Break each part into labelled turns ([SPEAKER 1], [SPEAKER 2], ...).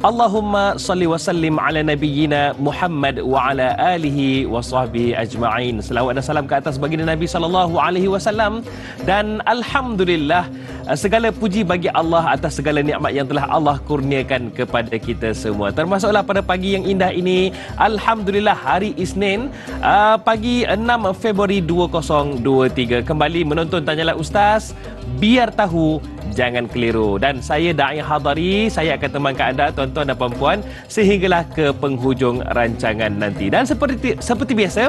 [SPEAKER 1] Allahumma salli wa sallim ala nabiyyina Muhammad wa ala alihi wa sahbihi ajma'in. Selawat dan salam ke atas baginda Nabi sallallahu alaihi wasallam dan alhamdulillah eh, segala puji bagi Allah atas segala nikmat yang telah Allah kurniakan kepada kita semua. Termasuklah pada pagi yang indah ini, alhamdulillah hari Isnin eh, pagi 6 Februari 2023 kembali menonton tanyalah ustaz biar tahu jangan keliru dan saya Da'i Hadari saya akan temankan anda tuan-tuan dan puan sehinggalah ke penghujung rancangan nanti dan seperti seperti biasa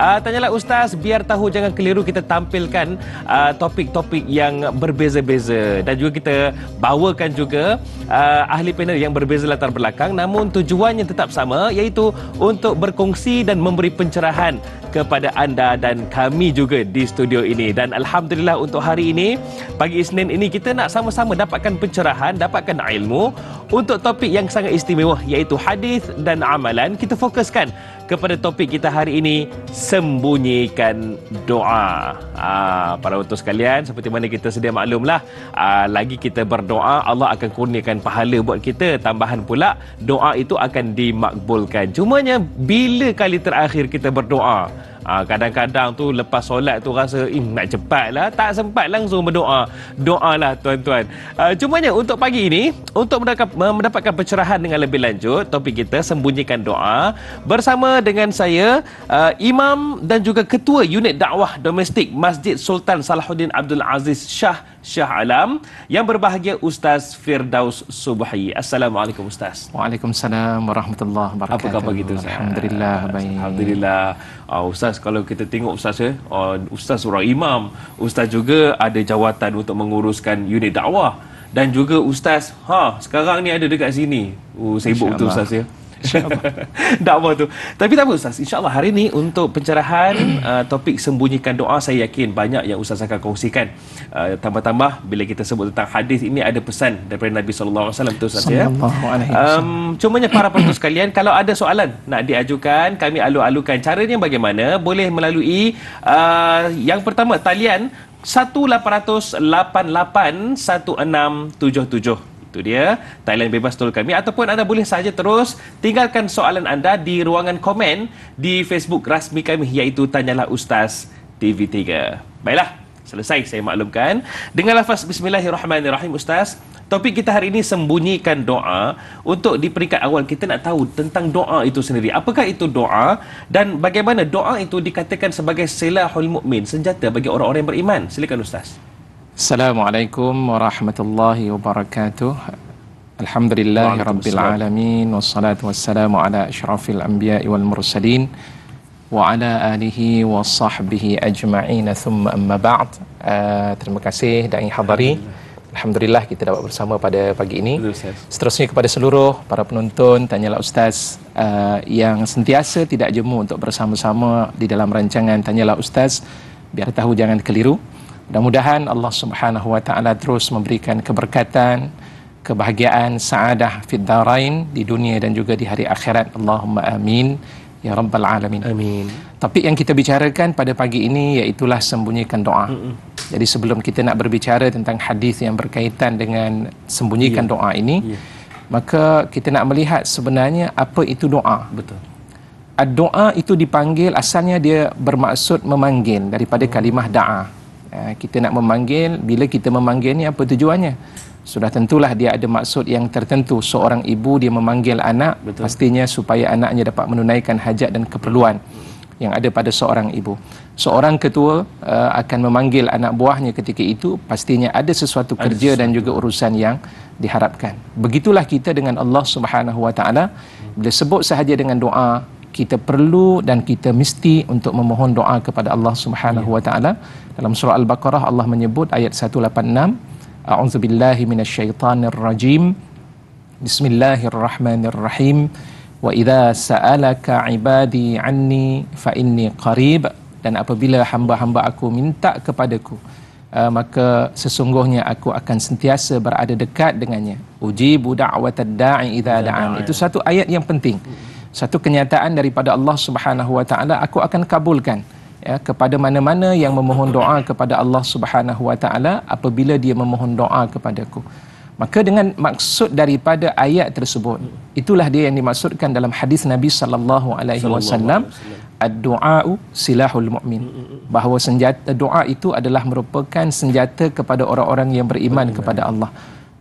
[SPEAKER 1] uh, tanyalah ustaz biar tahu jangan keliru kita tampilkan uh, topik-topik yang berbeza-beza dan juga kita bawakan juga uh, ahli panel yang berbeza latar belakang namun tujuannya tetap sama iaitu untuk berkongsi dan memberi pencerahan kepada anda dan kami juga di studio ini dan alhamdulillah untuk hari ini pagi Isnin ini kita nak nak sama-sama dapatkan pencerahan, dapatkan ilmu untuk topik yang sangat istimewa iaitu hadis dan amalan, kita fokuskan kepada topik kita hari ini sembunyikan doa. Ah para utus sekalian, seperti mana kita sedia maklumlah, aa, ah, lagi kita berdoa, Allah akan kurniakan pahala buat kita. Tambahan pula, doa itu akan dimakbulkan. Cuma Cumanya bila kali terakhir kita berdoa? Ah, kadang-kadang tu lepas solat tu rasa nak cepat lah. Tak sempat langsung berdoa. Doa lah tuan-tuan. Cuma ah, cumanya untuk pagi ini, untuk mendapatkan pencerahan dengan lebih lanjut, topik kita sembunyikan doa bersama dengan saya, ah, Imam dan juga Ketua Unit Dakwah Domestik Masjid Sultan Salahuddin Abdul Aziz Shah Shah Alam yang berbahagia Ustaz Firdaus Subhi. Assalamualaikum Ustaz. Waalaikumsalam warahmatullahi wabarakatuh. Apa khabar kita Ustaz? Alhamdulillah baik. Alhamdulillah uh, ustaz kalau kita tengok ustaz eh uh, ustaz seorang imam ustaz juga ada jawatan untuk menguruskan unit dakwah dan juga ustaz ha sekarang ni ada dekat sini oh sibuk betul ustaz ya Tak apa tu. Tapi tak apa Ustaz, insyaAllah hari ni untuk pencerahan uh, topik sembunyikan doa, saya yakin banyak yang Ustaz akan kongsikan. Uh, tambah-tambah bila kita sebut tentang hadis ini ada pesan daripada Nabi SAW tu Ustaz ya? Sallallahu ya. Um, cumanya para penonton sekalian, kalau ada soalan nak diajukan, kami alu-alukan caranya bagaimana, boleh melalui uh, yang pertama, talian 1 itu dia, Thailand Bebas Tool kami. Ataupun anda boleh saja terus tinggalkan soalan anda di ruangan komen di Facebook rasmi kami iaitu Tanyalah Ustaz TV3. Baiklah, selesai saya maklumkan. Dengan lafaz Bismillahirrahmanirrahim Ustaz, topik kita hari ini sembunyikan doa untuk di peringkat awal kita nak tahu tentang doa itu sendiri. Apakah itu doa dan bagaimana doa itu dikatakan sebagai selahul mukmin senjata bagi orang-orang beriman. Silakan Ustaz. Assalamualaikum
[SPEAKER 2] warahmatullahi wabarakatuh. rabbil
[SPEAKER 1] alamin
[SPEAKER 2] wassalatu wassalamu ala ashrafil anbiya'i wal mursalin wa ala alihi wa sahbihi ajma'ina. thumma amma ba'd. Uh, terima kasih dan yang hadiri. Alhamdulillah kita dapat bersama pada pagi ini. Seterusnya kepada seluruh para penonton, tanyalah ustaz uh, yang sentiasa tidak jemu untuk bersama-sama di dalam rancangan tanyalah ustaz biar tahu jangan keliru. Mudah-mudahan Allah Subhanahu wa taala terus memberikan keberkatan, kebahagiaan, saadah fid darain di dunia dan juga di hari akhirat. Allahumma amin ya rabbal alamin. Amin. Tapi yang kita bicarakan pada pagi ini iaitu sembunyikan doa. Mm-mm. Jadi sebelum kita nak berbicara tentang hadis yang berkaitan dengan sembunyikan yeah. doa ini, yeah. maka kita nak melihat sebenarnya apa itu doa. Betul. Doa itu dipanggil asalnya dia bermaksud memanggil daripada oh. kalimah da'a. Eh, kita nak memanggil bila kita memanggil ni apa tujuannya sudah tentulah dia ada maksud yang tertentu seorang ibu dia memanggil anak Betul. pastinya supaya anaknya dapat menunaikan hajat dan keperluan yang ada pada seorang ibu seorang ketua uh, akan memanggil anak buahnya ketika itu pastinya ada sesuatu ada kerja sesuatu. dan juga urusan yang diharapkan begitulah kita dengan Allah Subhanahu wa taala bila sebut sahaja dengan doa kita perlu dan kita mesti untuk memohon doa kepada Allah Subhanahu ya. wa taala dalam surah Al-Baqarah Allah menyebut ayat 186 A'udzu billahi minasyaitonir rajim Bismillahirrahmanirrahim wa idza sa'alaka 'ibadi 'anni fa inni qarib dan apabila hamba-hamba aku minta kepadaku uh, maka sesungguhnya aku akan sentiasa berada dekat dengannya uji budak budawatad da'i idza da'an itu satu ayat yang penting satu kenyataan daripada Allah Subhanahuwataala. aku akan kabulkan ya, kepada mana-mana yang memohon doa kepada Allah Subhanahu Wa Taala apabila dia memohon doa kepadaku. Maka dengan maksud daripada ayat tersebut itulah dia yang dimaksudkan dalam hadis Nabi sallallahu alaihi wasallam ad-du'a'u silahul mu'min mm, mm, mm, bahawa senjata doa itu adalah merupakan senjata kepada orang-orang yang beriman kepada Allah.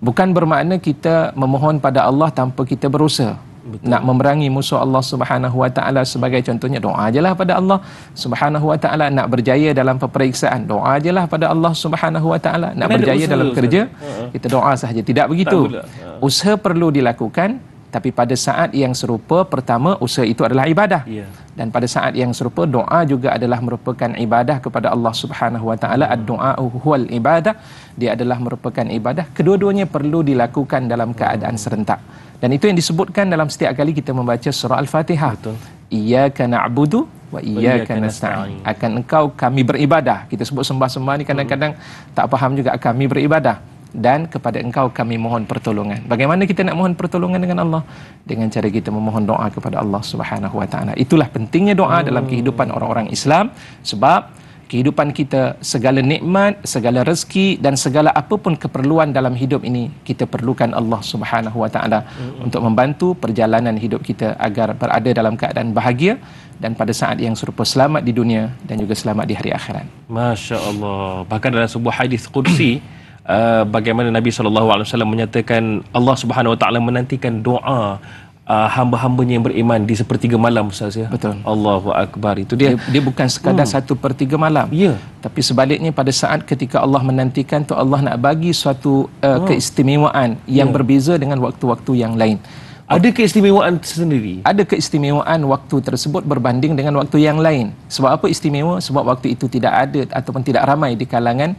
[SPEAKER 2] Bukan bermakna kita memohon pada Allah tanpa kita berusaha. Betul. nak memerangi musuh Allah Subhanahu Wa Taala sebagai contohnya doa ajalah pada Allah Subhanahu Wa Taala nak berjaya dalam peperiksaan doa ajalah pada Allah Subhanahu Wa Taala nak Kena berjaya dalam kerja usaha. Ha. kita doa sahaja tidak begitu ha. usaha perlu dilakukan tapi pada saat yang serupa pertama usaha itu adalah ibadah ya. dan pada saat yang serupa doa juga adalah merupakan ibadah kepada Allah Subhanahu wa taala hmm. ad-doa huwal ibadah dia adalah merupakan ibadah kedua-duanya perlu dilakukan dalam keadaan hmm. serentak dan itu yang disebutkan dalam setiap kali kita membaca surah al-fatihah betul iyyaka na'budu wa iyyaka nasta'in akan engkau kami beribadah kita sebut sembah-sembah ni kadang-kadang tak faham juga kami beribadah dan kepada engkau kami mohon pertolongan. Bagaimana kita nak mohon pertolongan dengan Allah? Dengan cara kita memohon doa kepada Allah Subhanahu wa taala. Itulah pentingnya doa hmm. dalam kehidupan orang-orang Islam sebab kehidupan kita segala nikmat, segala rezeki dan segala apapun keperluan dalam hidup ini kita perlukan Allah Subhanahu wa taala hmm. untuk membantu perjalanan hidup kita agar berada dalam keadaan bahagia dan pada saat yang serupa selamat di dunia dan juga selamat di hari akhirat.
[SPEAKER 1] Masya-Allah. Bahkan dalam sebuah hadis qudsi Uh, bagaimana Nabi SAW menyatakan Allah Subhanahu Wa Taala menantikan doa Uh, hamba-hambanya yang beriman di sepertiga malam Ustaz ya. Betul. Allahu akbar. Itu dia. Dia, dia bukan sekadar hmm. satu
[SPEAKER 2] per tiga malam. Ya. Yeah. Tapi sebaliknya pada saat ketika Allah menantikan tu Allah nak bagi suatu uh, oh. keistimewaan yang yeah. berbeza dengan waktu-waktu yang lain. Ada keistimewaan sendiri? Ada keistimewaan waktu tersebut berbanding dengan waktu yang lain. Sebab apa istimewa? Sebab waktu itu tidak ada ataupun tidak ramai di kalangan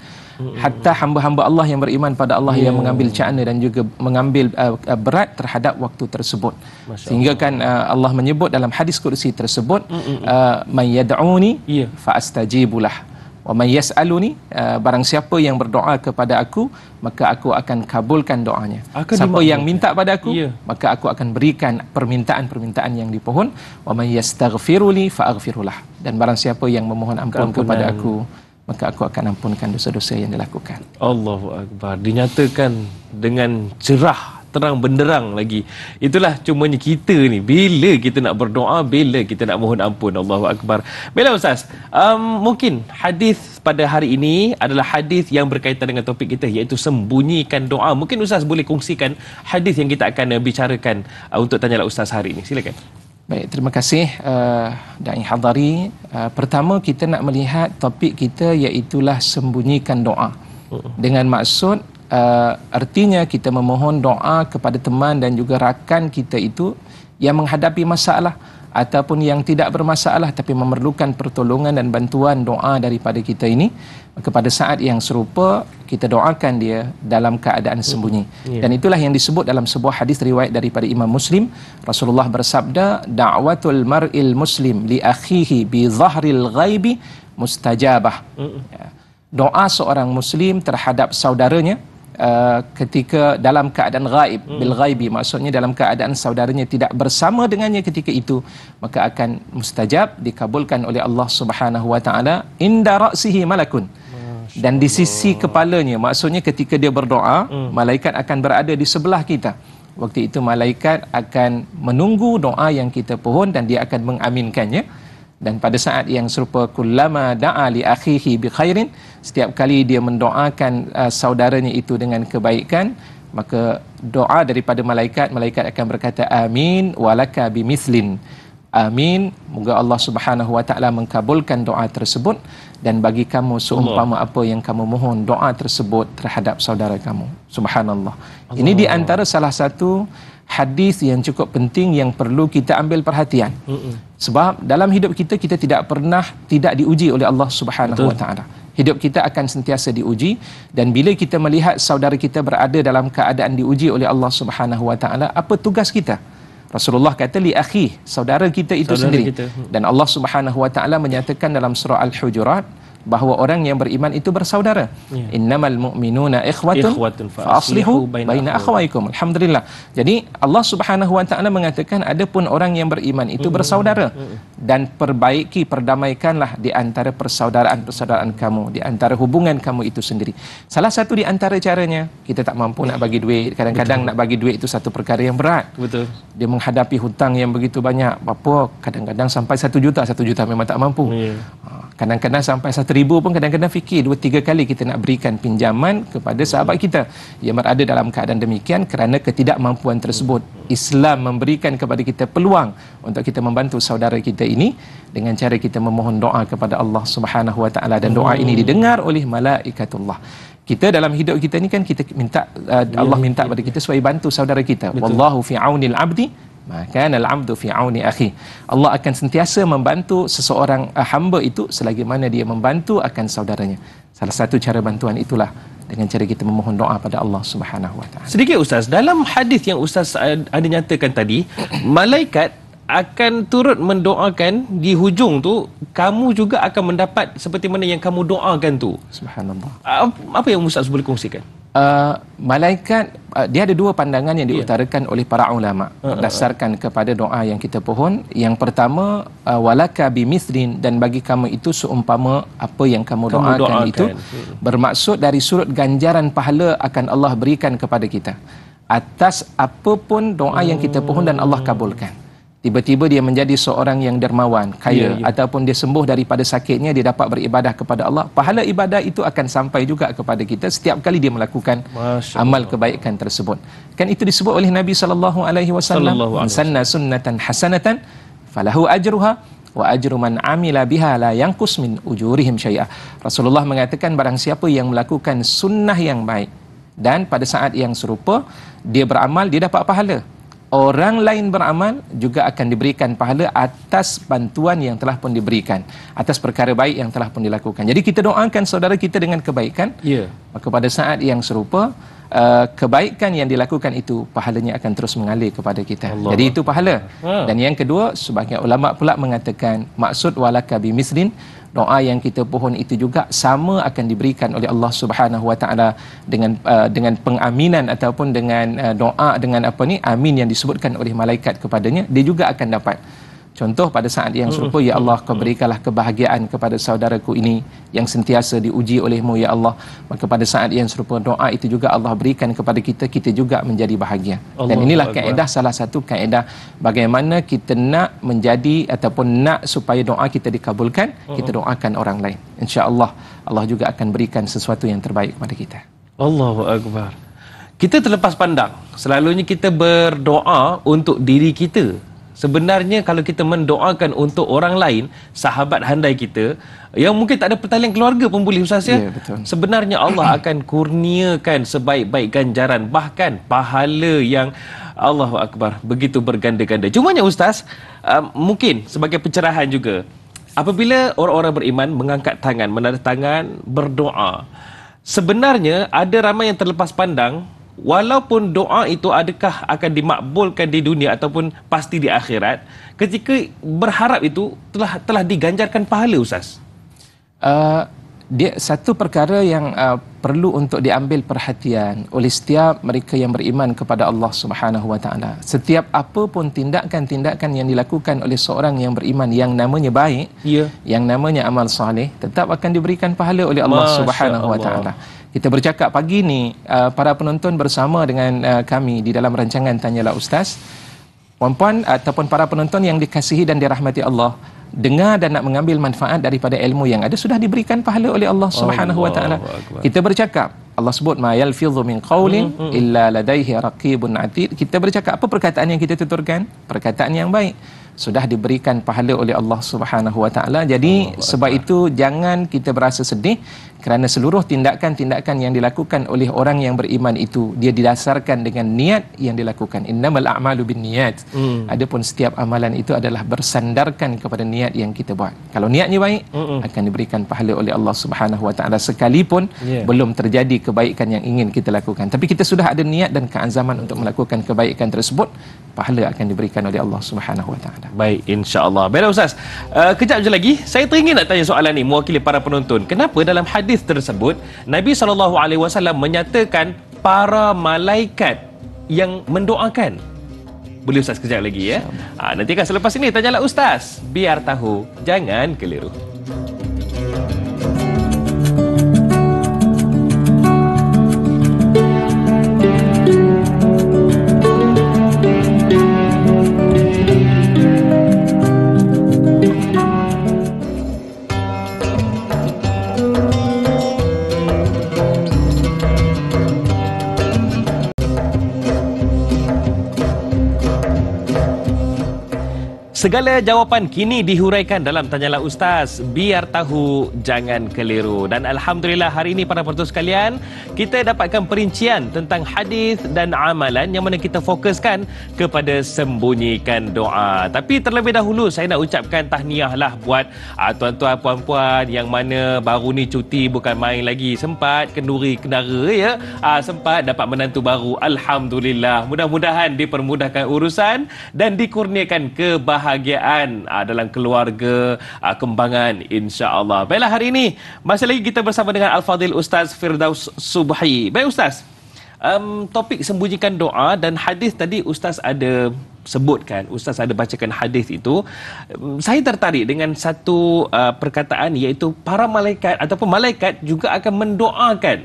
[SPEAKER 2] hatta hamba-hamba Allah yang beriman pada Allah yeah. yang ya. mengambil cakna dan juga mengambil uh, uh, berat terhadap waktu tersebut. Sehingga kan uh, Allah menyebut dalam hadis kursi tersebut, uh, Man yada'uni yeah. fa'astajibulah. Yeah wa man yasaluni uh, barang siapa yang berdoa kepada aku maka aku akan kabulkan doanya akan siapa yang minta pada aku ya. maka aku akan berikan permintaan-permintaan yang dipohon wa man yastaghfiruli faaghfirulah dan barang siapa yang memohon ampun Keampunan. kepada aku maka aku akan ampunkan dosa-dosa yang dilakukan
[SPEAKER 1] Allahu akbar dinyatakan dengan cerah terang benderang lagi. Itulah cumanya kita ni. Bila kita nak berdoa, bila kita nak mohon ampun. Allahu Akbar. Bila Ustaz, um, mungkin hadis pada hari ini adalah hadis yang berkaitan dengan topik kita iaitu sembunyikan doa. Mungkin Ustaz boleh kongsikan hadis yang kita akan uh, bicarakan uh, untuk lah Ustaz hari ini. Silakan.
[SPEAKER 2] Baik, terima kasih uh, Da'i Hadari. Uh, pertama, kita nak melihat topik kita iaitulah sembunyikan doa. Hmm. Dengan maksud uh, artinya kita memohon doa kepada teman dan juga rakan kita itu yang menghadapi masalah ataupun yang tidak bermasalah tapi memerlukan pertolongan dan bantuan doa daripada kita ini kepada saat yang serupa kita doakan dia dalam keadaan sembunyi yeah. dan itulah yang disebut dalam sebuah hadis riwayat daripada Imam Muslim Rasulullah bersabda da'watul mar'il muslim li akhihi bi dhahril ghaibi mustajabah mm-hmm. doa seorang muslim terhadap saudaranya uh, ketika dalam keadaan gaib hmm. bil ghaibi maksudnya dalam keadaan saudaranya tidak bersama dengannya ketika itu maka akan mustajab dikabulkan oleh Allah Subhanahu wa taala inda ra'sihi malakun dan di sisi kepalanya maksudnya ketika dia berdoa hmm. malaikat akan berada di sebelah kita waktu itu malaikat akan menunggu doa yang kita pohon dan dia akan mengaminkannya dan pada saat yang serupa kullama da'a li akhihi bi khairin setiap kali dia mendoakan uh, saudaranya itu dengan kebaikan maka doa daripada malaikat malaikat akan berkata amin walaka mislin amin moga Allah Subhanahu wa taala mengkabulkan doa tersebut dan bagi kamu seumpama Allah. apa yang kamu mohon doa tersebut terhadap saudara kamu subhanallah Allah. ini di antara salah satu hadis yang cukup penting yang perlu kita ambil perhatian. Mm-mm. Sebab dalam hidup kita kita tidak pernah tidak diuji oleh Allah Subhanahu wa taala. Hidup kita akan sentiasa diuji dan bila kita melihat saudara kita berada dalam keadaan diuji oleh Allah Subhanahu wa taala, apa tugas kita? Rasulullah kata li akhi, saudara kita itu saudara sendiri. Kita. Hmm. Dan Allah Subhanahu wa taala menyatakan dalam surah Al-Hujurat, bahawa orang yang beriman itu bersaudara. Yeah. Innamal mu'minuna ikhwatun, ikhwatun fa baina akhawaykum. Alhamdulillah. Jadi Allah Subhanahu wa taala mengatakan adapun orang yang beriman itu bersaudara mm -hmm. dan perbaiki perdamaikanlah di antara persaudaraan-persaudaraan kamu, di antara hubungan kamu itu sendiri. Salah satu di antara caranya, kita tak mampu nak bagi duit, kadang-kadang nak bagi duit itu satu perkara yang berat. Betul. Dia menghadapi hutang yang begitu banyak, apa kadang-kadang sampai satu juta, satu juta memang tak mampu. Yeah kadang-kadang sampai satu ribu pun kadang-kadang fikir dua tiga kali kita nak berikan pinjaman kepada sahabat kita yang berada dalam keadaan demikian kerana ketidakmampuan tersebut Islam memberikan kepada kita peluang untuk kita membantu saudara kita ini dengan cara kita memohon doa kepada Allah Subhanahu Wa Taala dan doa ini didengar oleh malaikatullah kita dalam hidup kita ni kan kita minta uh, Allah minta kepada kita supaya bantu saudara kita wallahu fi auni abdi maka al-amdu fi auni akhi Allah akan sentiasa membantu seseorang eh, hamba itu selagi mana dia membantu akan saudaranya salah satu cara bantuan itulah dengan cara kita memohon doa pada Allah
[SPEAKER 1] Subhanahu wa taala sedikit ustaz dalam hadis yang ustaz eh, ada nyatakan tadi malaikat akan turut mendoakan di hujung tu kamu juga akan mendapat seperti mana yang kamu doakan tu subhanallah apa yang ustaz boleh kongsikan
[SPEAKER 2] uh, malaikat uh, dia ada dua pandangan yang ya. diutarakan yeah. oleh para ulama uh, ha, uh, ha, ha. dasarkan uh, uh. kepada doa yang kita pohon yang pertama uh, walaka bimithlin dan bagi kamu itu seumpama apa yang kamu, kamu doakan, doakan itu hmm. bermaksud dari surut ganjaran pahala akan Allah berikan kepada kita atas apapun doa hmm. yang kita pohon dan Allah kabulkan tiba-tiba dia menjadi seorang yang dermawan, ya, kaya yeah, yeah. ataupun dia sembuh daripada sakitnya, dia dapat beribadah kepada Allah. Pahala ibadah itu akan sampai juga kepada kita setiap kali dia melakukan amal kebaikan tersebut. Kan itu disebut oleh Nabi sallallahu alaihi wasallam, Sunnah sunnatan hasanatan falahu ajruha wa ajru man amila biha la yanqus min ujurihim syai'ah." Rasulullah mengatakan barang siapa yang melakukan sunnah yang baik dan pada saat yang serupa dia beramal dia dapat pahala orang lain beramal juga akan diberikan pahala atas bantuan yang telah pun diberikan atas perkara baik yang telah pun dilakukan jadi kita doakan saudara kita dengan kebaikan ya maka pada saat yang serupa Uh, kebaikan yang dilakukan itu pahalanya akan terus mengalir kepada kita. Allah. Jadi itu pahala. Ha. Dan yang kedua, sebahagian ulama pula mengatakan maksud walaka bi mislin doa yang kita pohon itu juga sama akan diberikan oleh Allah Subhanahu Wa Taala dengan uh, dengan pengaminan ataupun dengan uh, doa dengan apa ni amin yang disebutkan oleh malaikat kepadanya dia juga akan dapat. Contoh pada saat yang hmm. serupa Ya Allah kau hmm. berikanlah kebahagiaan kepada saudaraku ini Yang sentiasa diuji olehmu Ya Allah Maka pada saat yang serupa doa itu juga Allah berikan kepada kita Kita juga menjadi bahagia Allah Dan inilah Allah kaedah Allah. salah satu kaedah Bagaimana kita nak menjadi Ataupun nak supaya doa kita dikabulkan Kita hmm. doakan orang lain Insya Allah Allah juga akan berikan sesuatu yang terbaik kepada kita
[SPEAKER 1] Allahu Akbar Kita terlepas pandang Selalunya kita berdoa untuk diri kita Sebenarnya kalau kita mendoakan untuk orang lain, sahabat handai kita, yang mungkin tak ada pertalian keluarga pun boleh Ustaz ya. Yeah, ya, Sebenarnya Allah akan kurniakan sebaik-baik ganjaran bahkan pahala yang Allahu Akbar begitu berganda-ganda. Cuma nya Ustaz, um, mungkin sebagai pencerahan juga. Apabila orang-orang beriman mengangkat tangan, menanda tangan, berdoa. Sebenarnya ada ramai yang terlepas pandang walaupun doa itu adakah akan dimakbulkan di dunia ataupun pasti di akhirat ketika berharap itu telah telah diganjarkan pahala ustaz
[SPEAKER 2] uh, dia satu perkara yang uh, perlu untuk diambil perhatian oleh setiap mereka yang beriman kepada Allah Subhanahu wa taala setiap apa pun tindakan-tindakan yang dilakukan oleh seorang yang beriman yang namanya baik yeah. yang namanya amal soleh tetap akan diberikan pahala oleh Allah Masya Subhanahu wa taala kita bercakap pagi ni uh, para penonton bersama dengan uh, kami di dalam rancangan tanyalah ustaz. Puan-puan ataupun para penonton yang dikasihi dan dirahmati Allah, dengar dan nak mengambil manfaat daripada ilmu yang ada sudah diberikan pahala oleh Allah Subhanahu wa taala. Kita bercakap Allah sebut ma yalfizu min qawlin mm, mm, mm. illa ladaihi raqibun atid. Kita bercakap apa perkataan yang kita tuturkan? Perkataan yang baik sudah diberikan pahala oleh Allah Subhanahu wa taala. Jadi Allah sebab itu jangan kita berasa sedih kerana seluruh tindakan-tindakan yang dilakukan oleh orang yang beriman itu dia didasarkan dengan niat yang dilakukan innamal a'malu binniyat hmm. adapun setiap amalan itu adalah bersandarkan kepada niat yang kita buat kalau niatnya baik Mm-mm. akan diberikan pahala oleh Allah Subhanahu wa taala sekalipun yeah. belum terjadi kebaikan yang ingin kita lakukan tapi kita sudah ada niat dan keazaman untuk melakukan kebaikan tersebut pahala akan diberikan oleh Allah Subhanahu
[SPEAKER 1] wa taala baik insyaallah baiklah ustaz uh, kejap je lagi saya teringin nak tanya soalan ni mewakili para penonton kenapa dalam hadis hadis tersebut, Nabi saw menyatakan para malaikat yang mendoakan. Boleh ustaz kejap lagi ya. Ha, nanti kan selepas ini tanyalah ustaz, biar tahu jangan keliru. Segala jawapan kini dihuraikan dalam Tanyalah Ustaz. Biar tahu, jangan keliru. Dan Alhamdulillah hari ini para penonton sekalian, kita dapatkan perincian tentang hadis dan amalan yang mana kita fokuskan kepada sembunyikan doa. Tapi terlebih dahulu, saya nak ucapkan tahniahlah buat uh, tuan-tuan, puan-puan yang mana baru ni cuti bukan main lagi. Sempat kenduri kendara ya. Uh, sempat dapat menantu baru. Alhamdulillah. Mudah-mudahan dipermudahkan urusan dan dikurniakan kebahagiaan kebahagiaan uh, dalam keluarga, uh, kembangan insya-Allah. Baiklah hari ini masih lagi kita bersama dengan Al-Fadil Ustaz Firdaus Subhi. Baik Ustaz. Um, topik sembunyikan doa dan hadis tadi Ustaz ada sebutkan, Ustaz ada bacakan hadis itu. Um, saya tertarik dengan satu uh, perkataan iaitu para malaikat ataupun malaikat juga akan mendoakan.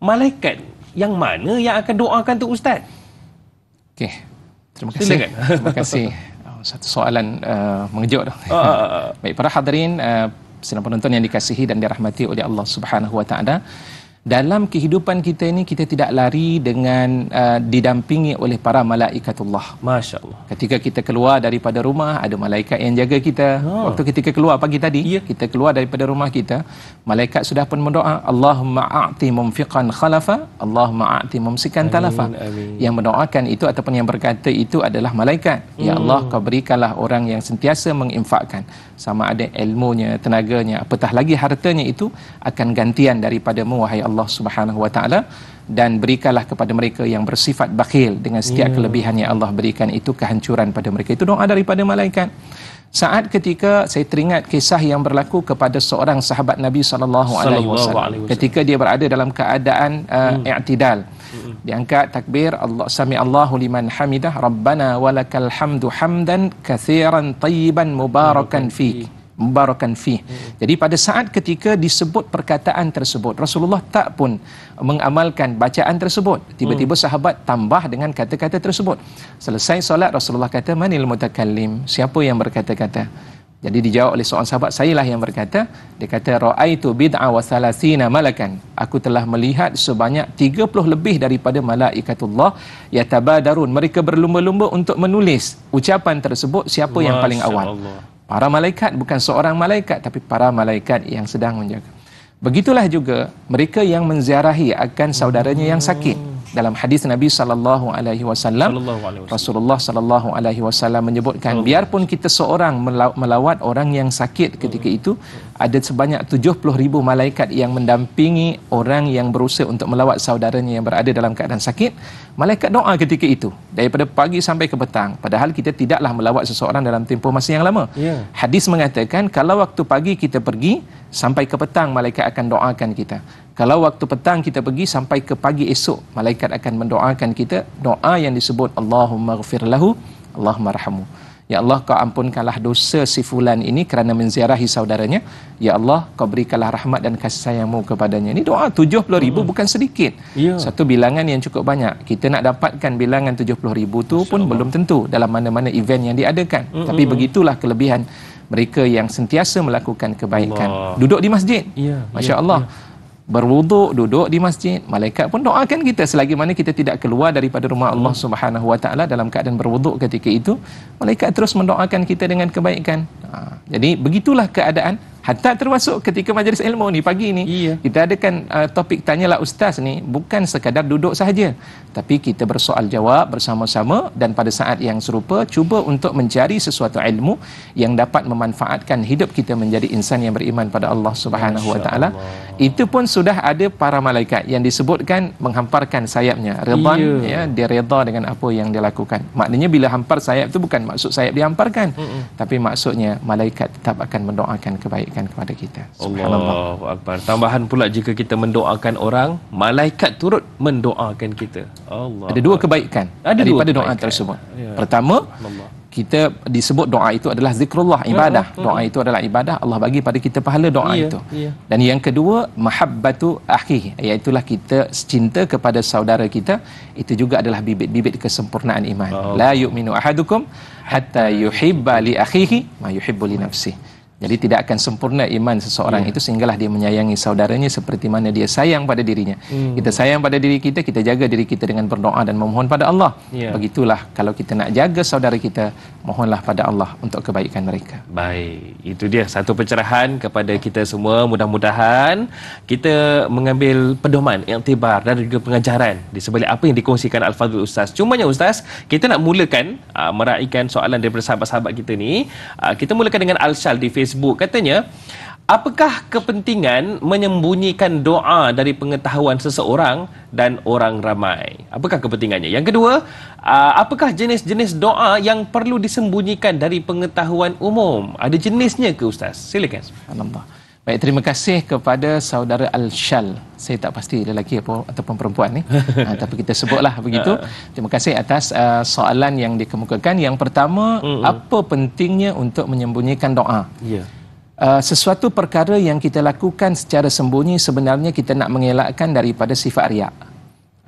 [SPEAKER 1] Malaikat yang mana yang akan doakan tu Ustaz? Okay. Terima kasih. Silakan. Terima
[SPEAKER 2] kasih. Oh, satu soalan uh, mengejut. Uh, uh, uh. Baik, para hadirin, uh, silam penonton yang dikasihi dan dirahmati oleh Allah Subhanahu Wa Taala dalam kehidupan kita ini kita tidak lari dengan uh, didampingi oleh para malaikatullah. Masya-Allah. Ketika kita keluar daripada rumah ada malaikat yang jaga kita. Oh. Waktu kita keluar pagi tadi, yeah. kita keluar daripada rumah kita, malaikat sudah pun mendoa, Allahumma a'ti mumfiqan khalafa, Allahumma a'ti mumsikan talafa. Yang mendoakan itu ataupun yang berkata itu adalah malaikat. Ya hmm. Ya Allah, kau berikanlah orang yang sentiasa menginfakkan sama ada ilmunya, tenaganya, apatah lagi hartanya itu akan gantian daripada-Mu wahai Allah Subhanahu Wa Taala dan berikanlah kepada mereka yang bersifat bakhil dengan setiap yeah. kelebihan yang Allah berikan itu kehancuran pada mereka itu doa daripada malaikat saat ketika saya teringat kisah yang berlaku kepada seorang sahabat Nabi sallallahu alaihi wasallam ketika dia berada dalam keadaan uh, hmm. i'tidal hmm. diangkat takbir Allah sami Allahu liman hamidah rabbana walakal hamdu hamdan katsiran tayyiban mubarakan fi. hmm barakan fi. Hmm. Jadi pada saat ketika disebut perkataan tersebut, Rasulullah tak pun mengamalkan bacaan tersebut. Tiba-tiba hmm. sahabat tambah dengan kata-kata tersebut. Selesai solat Rasulullah kata, "Manil mutakallim?" Siapa yang berkata-kata? Jadi dijawab oleh seorang sahabat, "Sayalah yang berkata." Dia kata, "Ra'aitu bid'a wa thalathina malakan." Aku telah melihat sebanyak 30 lebih daripada malaikatullah yatabadarun. Mereka berlumba-lumba untuk menulis ucapan tersebut siapa Masya yang paling awal. Allah. Para malaikat bukan seorang malaikat tapi para malaikat yang sedang menjaga. Begitulah juga mereka yang menziarahi akan saudaranya yang sakit. Hmm dalam hadis Nabi sallallahu alaihi wasallam Rasulullah sallallahu alaihi wasallam menyebutkan biarpun kita seorang melawat orang yang sakit ketika hmm. itu ada sebanyak 70000 malaikat yang mendampingi orang yang berusaha untuk melawat saudaranya yang berada dalam keadaan sakit malaikat doa ketika itu daripada pagi sampai ke petang padahal kita tidaklah melawat seseorang dalam tempoh masa yang lama ya. hadis mengatakan kalau waktu pagi kita pergi sampai ke petang malaikat akan doakan kita kalau waktu petang kita pergi sampai ke pagi esok malaikat akan mendoakan kita doa yang disebut Allahumma ghafir lahu Allahumma rahmu Ya Allah kau ampunkanlah dosa si fulan ini kerana menziarahi saudaranya Ya Allah kau berikanlah rahmat dan kasih sayangmu kepadanya ini doa 70 ribu hmm. bukan sedikit yeah. satu bilangan yang cukup banyak kita nak dapatkan bilangan 70 ribu tu Masya pun Allah. belum tentu dalam mana-mana event yang diadakan hmm. tapi begitulah kelebihan mereka yang sentiasa melakukan kebaikan Allah. duduk di masjid yeah. Ya, Masya yeah. Allah yeah berwuduk duduk di masjid malaikat pun doakan kita selagi mana kita tidak keluar daripada rumah Allah Subhanahu wa taala dalam keadaan berwuduk ketika itu malaikat terus mendoakan kita dengan kebaikan ha, jadi begitulah keadaan Hatta termasuk ketika majlis ilmu ni pagi ni iya. kita adakan uh, topik tanyalah ustaz ni bukan sekadar duduk sahaja tapi kita bersoal jawab bersama-sama dan pada saat yang serupa cuba untuk mencari sesuatu ilmu yang dapat memanfaatkan hidup kita menjadi insan yang beriman pada Allah Subhanahu Wa Taala. Itu pun sudah ada para malaikat yang disebutkan menghamparkan sayapnya. Reban iya. ya dia redha dengan apa yang dia lakukan. Maknanya bila hampar sayap tu bukan maksud sayap dihamparkan Mm-mm. tapi maksudnya malaikat tetap akan mendoakan kebaikan berikan kepada kita.
[SPEAKER 1] Allahu Akbar. Tambahan pula jika kita mendoakan orang, malaikat turut mendoakan kita.
[SPEAKER 2] Allah. Ada dua kebaikan Ada daripada kebaikan. doa tersebut. Ya. Pertama, Allah. kita disebut doa itu adalah zikrullah, hmm, ibadah. Ya. Doa itu adalah ibadah. Allah bagi pada kita pahala doa ya. itu. Ya. Dan yang kedua, mahabbatu akhih, iaitulah kita cinta kepada saudara kita, itu juga adalah bibit-bibit kesempurnaan iman. Allah. Oh. La yu'minu ahadukum hatta yuhibba li akhihi ma yuhibbu li jadi tidak akan sempurna iman seseorang yeah. itu sehinggalah dia menyayangi saudaranya seperti mana dia sayang pada dirinya. Hmm. Kita sayang pada diri kita, kita jaga diri kita dengan berdoa dan memohon pada Allah. Yeah. Begitulah kalau kita nak jaga saudara kita, mohonlah pada Allah untuk kebaikan mereka.
[SPEAKER 1] Baik, itu dia satu pencerahan kepada kita semua. Mudah-mudahan kita mengambil pedoman, iktibar dan juga pengajaran di sebalik apa yang dikongsikan Al-Fadhil Ustaz. Cumanya Ustaz, kita nak mulakan uh, meraihkan soalan daripada sahabat-sahabat kita ni. Uh, kita mulakan dengan Al-Shal di Facebook. Facebook katanya apakah kepentingan menyembunyikan doa dari pengetahuan seseorang dan orang ramai apakah kepentingannya yang kedua apakah jenis-jenis doa yang perlu disembunyikan dari pengetahuan umum ada jenisnya ke ustaz silakan alhamdulillah
[SPEAKER 2] Baik, terima kasih kepada saudara Al-Shal. Saya tak pasti lelaki apa, ataupun perempuan ni. Ha, tapi kita sebutlah begitu. Ah. Terima kasih atas uh, soalan yang dikemukakan. Yang pertama,
[SPEAKER 1] mm-hmm. apa
[SPEAKER 2] pentingnya untuk menyembunyikan doa? Yeah. Ya. Uh, sesuatu perkara yang kita lakukan secara sembunyi sebenarnya kita nak mengelakkan daripada sifat riak.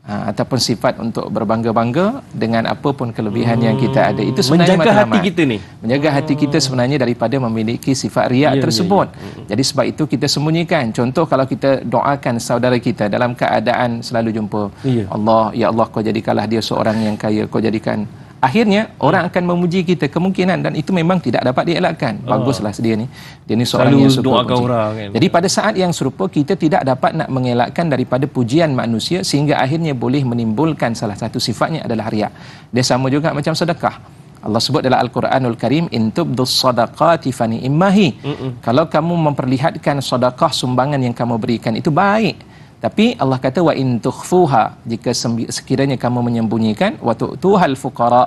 [SPEAKER 2] Ah, ataupun sifat untuk berbangga-bangga dengan apa pun kelebihan hmm. yang kita ada itu sebenarnya menjaga matlamat. hati kita ni menjaga hmm. hati kita sebenarnya daripada memiliki sifat riak ya, tersebut ya, ya. jadi sebab itu kita sembunyikan contoh kalau kita doakan saudara kita dalam keadaan selalu jumpa ya. Allah ya Allah kau jadikanlah dia seorang yang kaya kau jadikan akhirnya hmm. orang akan memuji kita kemungkinan dan itu memang tidak dapat dielakkan ah. baguslah dia ni dia ni seorang yang suka puji orang, kan? jadi pada saat yang serupa kita tidak dapat nak mengelakkan daripada pujian manusia sehingga akhirnya boleh menimbulkan salah satu sifatnya adalah riak dia sama juga macam sedekah Allah sebut dalam Al-Quranul Karim intubdus sadaqati fani immahi mm -mm. kalau kamu memperlihatkan sedekah sumbangan yang kamu berikan itu baik tapi Allah kata wa in tukhfuha jika sekiranya kamu menyembunyikan wa tuhal fuqara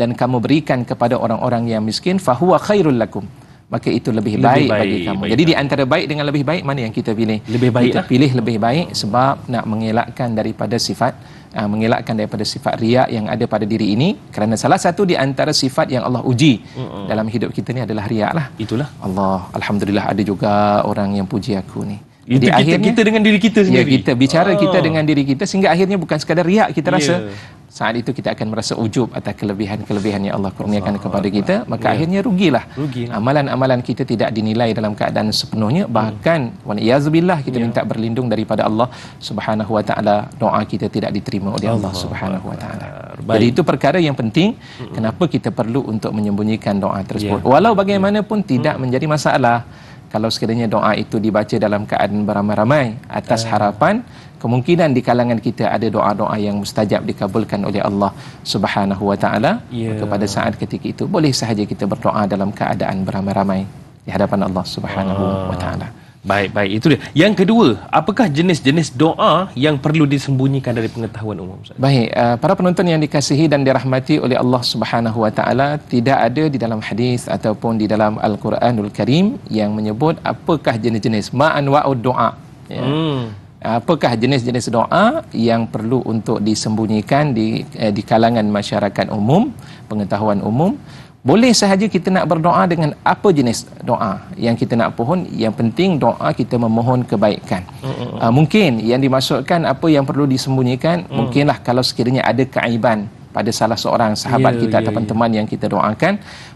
[SPEAKER 2] dan kamu berikan kepada orang-orang yang miskin fahuwa khairul lakum. Maka itu lebih baik, lebih baik bagi kamu. Baik Jadi lah. di antara baik dengan lebih baik mana yang kita pilih? Lebih baik. Kita lah. pilih lebih baik sebab nak mengelakkan daripada sifat uh, mengelakkan daripada sifat riak yang ada pada diri ini kerana salah satu di antara sifat yang Allah uji
[SPEAKER 1] mm-hmm. dalam
[SPEAKER 2] hidup kita ni adalah riak lah. Itulah. Allah alhamdulillah ada juga orang yang puji aku ni. Itu kita, akhirnya, kita
[SPEAKER 1] dengan diri kita ya, sendiri. Ya,
[SPEAKER 2] kita bicara oh. kita ah. dengan diri kita sehingga akhirnya bukan sekadar riak kita rasa. Ya. Saat itu kita akan merasa ujub atas kelebihan-kelebihan yang Allah kurniakan Allah kepada kita. Maka yeah. akhirnya rugilah. Amalan-amalan kita tidak dinilai dalam keadaan sepenuhnya. Hmm. Bahkan, hmm. wa'ni'yazubillah, kita yeah. minta berlindung daripada Allah subhanahu wa ta'ala. Doa kita tidak diterima oleh Allah, Allah subhanahu wa ta'ala. Jadi itu perkara yang penting. Hmm. Kenapa kita perlu untuk menyembunyikan doa tersebut. Yeah. Walau bagaimanapun yeah. tidak hmm. menjadi masalah kalau sekiranya doa itu dibaca dalam keadaan beramai-ramai atas eh. harapan kemungkinan di kalangan kita ada doa-doa yang mustajab dikabulkan oleh Allah Subhanahu wa taala yeah. kepada saat ketika itu boleh sahaja kita berdoa dalam keadaan beramai-ramai di hadapan Allah Subhanahu ah. wa taala
[SPEAKER 1] Baik, baik. Itu dia. Yang kedua, apakah jenis-jenis doa yang perlu disembunyikan dari pengetahuan umum?
[SPEAKER 2] Baik, uh, para penonton yang dikasihi dan dirahmati oleh Allah Subhanahu Wa Taala tidak ada di dalam hadis ataupun di dalam Al-Quranul Karim yang menyebut apakah jenis-jenis ma'an wa'ud doa. Ya. Hmm. Apakah jenis-jenis doa yang perlu untuk disembunyikan di, eh, di kalangan masyarakat umum, pengetahuan umum? Boleh sahaja kita nak berdoa dengan apa jenis doa yang kita nak pohon. Yang penting doa kita memohon kebaikan. Mm-hmm. Uh, mungkin yang dimasukkan apa yang perlu disembunyikan. Mm. Mungkinlah kalau sekiranya ada keaiban pada salah seorang sahabat yeah, kita yeah, ataupun yeah. Ya. teman yang kita doakan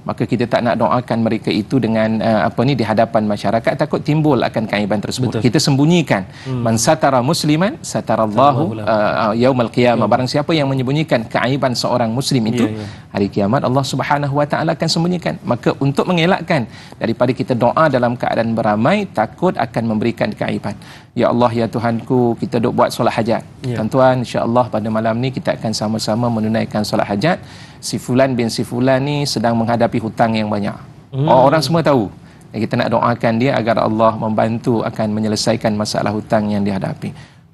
[SPEAKER 2] maka kita tak nak doakan mereka itu dengan uh, apa ni di hadapan masyarakat takut timbul akan kaiban tersebut Betul. kita sembunyikan hmm. man satara musliman satarallahu uh, yaumal qiyamah yeah. barang siapa yang menyembunyikan keaiban seorang muslim itu yeah, yeah. hari kiamat Allah Subhanahu wa taala akan sembunyikan maka untuk mengelakkan daripada kita doa dalam keadaan beramai takut akan memberikan keaiban ya Allah ya Tuhanku kita duk buat solat hajat yeah. tuan-tuan insyaallah pada malam ni kita akan sama-sama menunaikan solat hajat si fulan bin si fulan ni sedang menghadapi hutang yang banyak. Hmm. Oh, orang semua tahu. Eh, kita nak doakan dia agar Allah membantu akan menyelesaikan masalah hutang yang dia hadapi.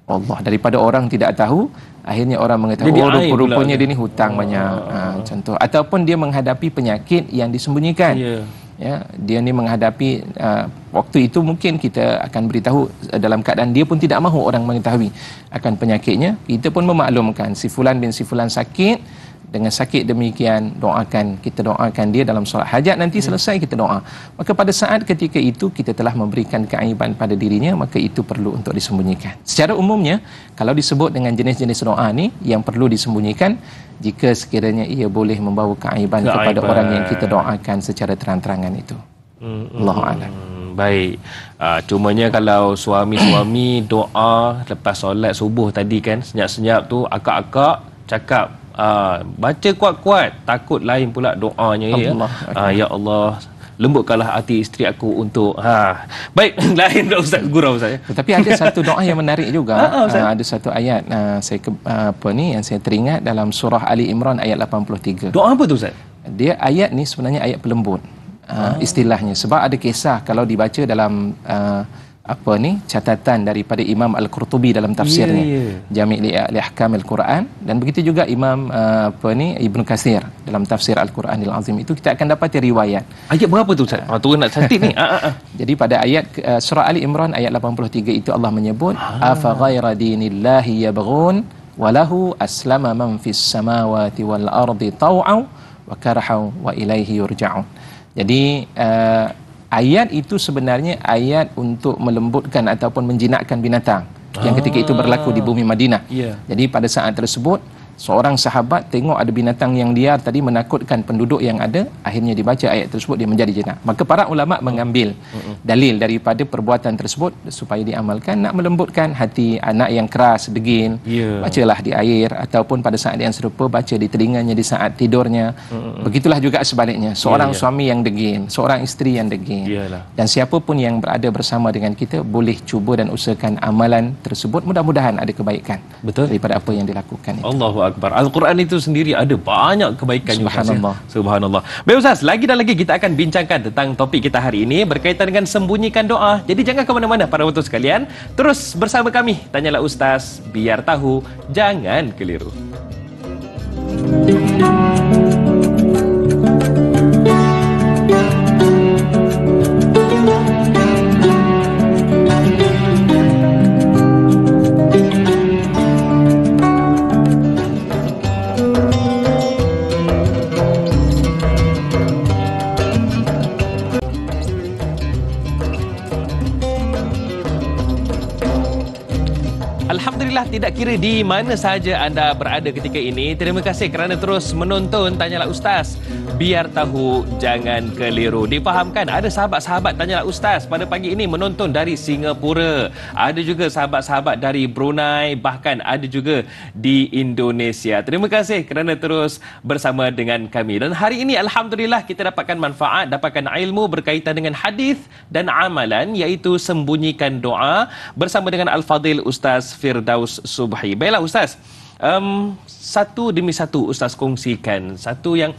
[SPEAKER 2] Allah daripada orang tidak tahu akhirnya orang mengetahui dia oh rupanya dia ni hutang oh. banyak ha, contoh ataupun dia menghadapi penyakit yang disembunyikan yeah. ya dia ni menghadapi uh, waktu itu mungkin kita akan beritahu eh, dalam keadaan dia pun tidak mahu orang mengetahui akan penyakitnya kita pun memaklumkan si fulan bin si fulan sakit dengan sakit demikian doakan kita doakan dia dalam solat hajat nanti hmm. selesai kita doa maka pada saat ketika itu kita telah memberikan keaiban pada dirinya maka itu perlu untuk disembunyikan secara umumnya kalau disebut dengan jenis-jenis doa ni yang perlu disembunyikan jika sekiranya ia boleh membawa keaiban, keaiban. kepada orang yang kita doakan secara terang-terangan itu Allah
[SPEAKER 1] hmm, Allah hmm. Baik, uh, cumanya kalau suami-suami doa lepas solat subuh tadi kan, senyap-senyap tu, akak-akak cakap ha, baca kuat-kuat takut lain pula doanya ya Allah ha, ah, ya Allah lembutkanlah hati isteri aku untuk ha baik lain tak ustaz gurau saya tapi ada satu doa
[SPEAKER 2] yang menarik juga ha, ha ah, ada satu ayat ha, saya ke, apa ni yang saya teringat dalam surah ali imran ayat 83 doa apa tu ustaz dia ayat ni sebenarnya ayat pelembut ha, istilahnya sebab ada kisah kalau dibaca dalam uh, apa ni catatan daripada Imam Al-Qurtubi dalam tafsirnya ya, ya. Jami' li'ahkam al-Quran dan begitu juga Imam uh, apa ni Ibn Kathir dalam tafsir Al-Quranil Azim itu kita akan dapat riwayat
[SPEAKER 1] ayat berapa tu ustaz ah, tu nak cantik ni ah, ah, ah.
[SPEAKER 2] jadi pada ayat uh, surah Ali Imran ayat 83 itu Allah menyebut afa ghaira dinillahi yabghun walahu aslama man fis samawati wal ardi taw'an wa karahu wa ilaihi yurja'un jadi uh, Ayat itu sebenarnya ayat untuk melembutkan ataupun menjinakkan binatang ah. yang ketika itu berlaku di ah. bumi Madinah. Yeah. Jadi pada saat tersebut seorang sahabat tengok ada binatang yang liar tadi menakutkan penduduk yang ada akhirnya dibaca ayat tersebut dia menjadi jenak maka para ulama hmm. mengambil hmm. dalil daripada perbuatan tersebut supaya diamalkan nak melembutkan hati anak yang keras degil yeah. bacalah di air ataupun pada saat yang serupa baca di telinganya di saat tidurnya hmm. begitulah juga sebaliknya seorang yeah, yeah. suami yang degil seorang isteri yang degil Yalah. dan siapapun yang berada bersama dengan kita boleh cuba dan usahakan amalan tersebut mudah-mudahan ada kebaikan betul daripada apa yang dilakukan
[SPEAKER 1] itu Allahu Akbar. Al-Quran itu sendiri ada banyak kebaikan Subhanallah. Subhanallah. Baik Ustaz, lagi dan lagi kita akan bincangkan tentang topik kita hari ini berkaitan dengan sembunyikan doa. Jadi jangan ke mana-mana para penonton sekalian. Terus bersama kami tanyalah Ustaz biar tahu jangan keliru. Thank you. Alhamdulillah tidak kira di mana sahaja anda berada ketika ini. Terima kasih kerana terus menonton Tanyalah Ustaz. Biar tahu jangan keliru. dipahamkan. ada sahabat-sahabat Tanyalah Ustaz pada pagi ini menonton dari Singapura. Ada juga sahabat-sahabat dari Brunei bahkan ada juga di Indonesia. Terima kasih kerana terus bersama dengan kami. Dan hari ini Alhamdulillah kita dapatkan manfaat, dapatkan ilmu berkaitan dengan hadis dan amalan iaitu sembunyikan doa bersama dengan Al-Fadil Ustaz Firdaus Agus Subhi. Baiklah Ustaz, um, satu demi satu Ustaz kongsikan. Satu yang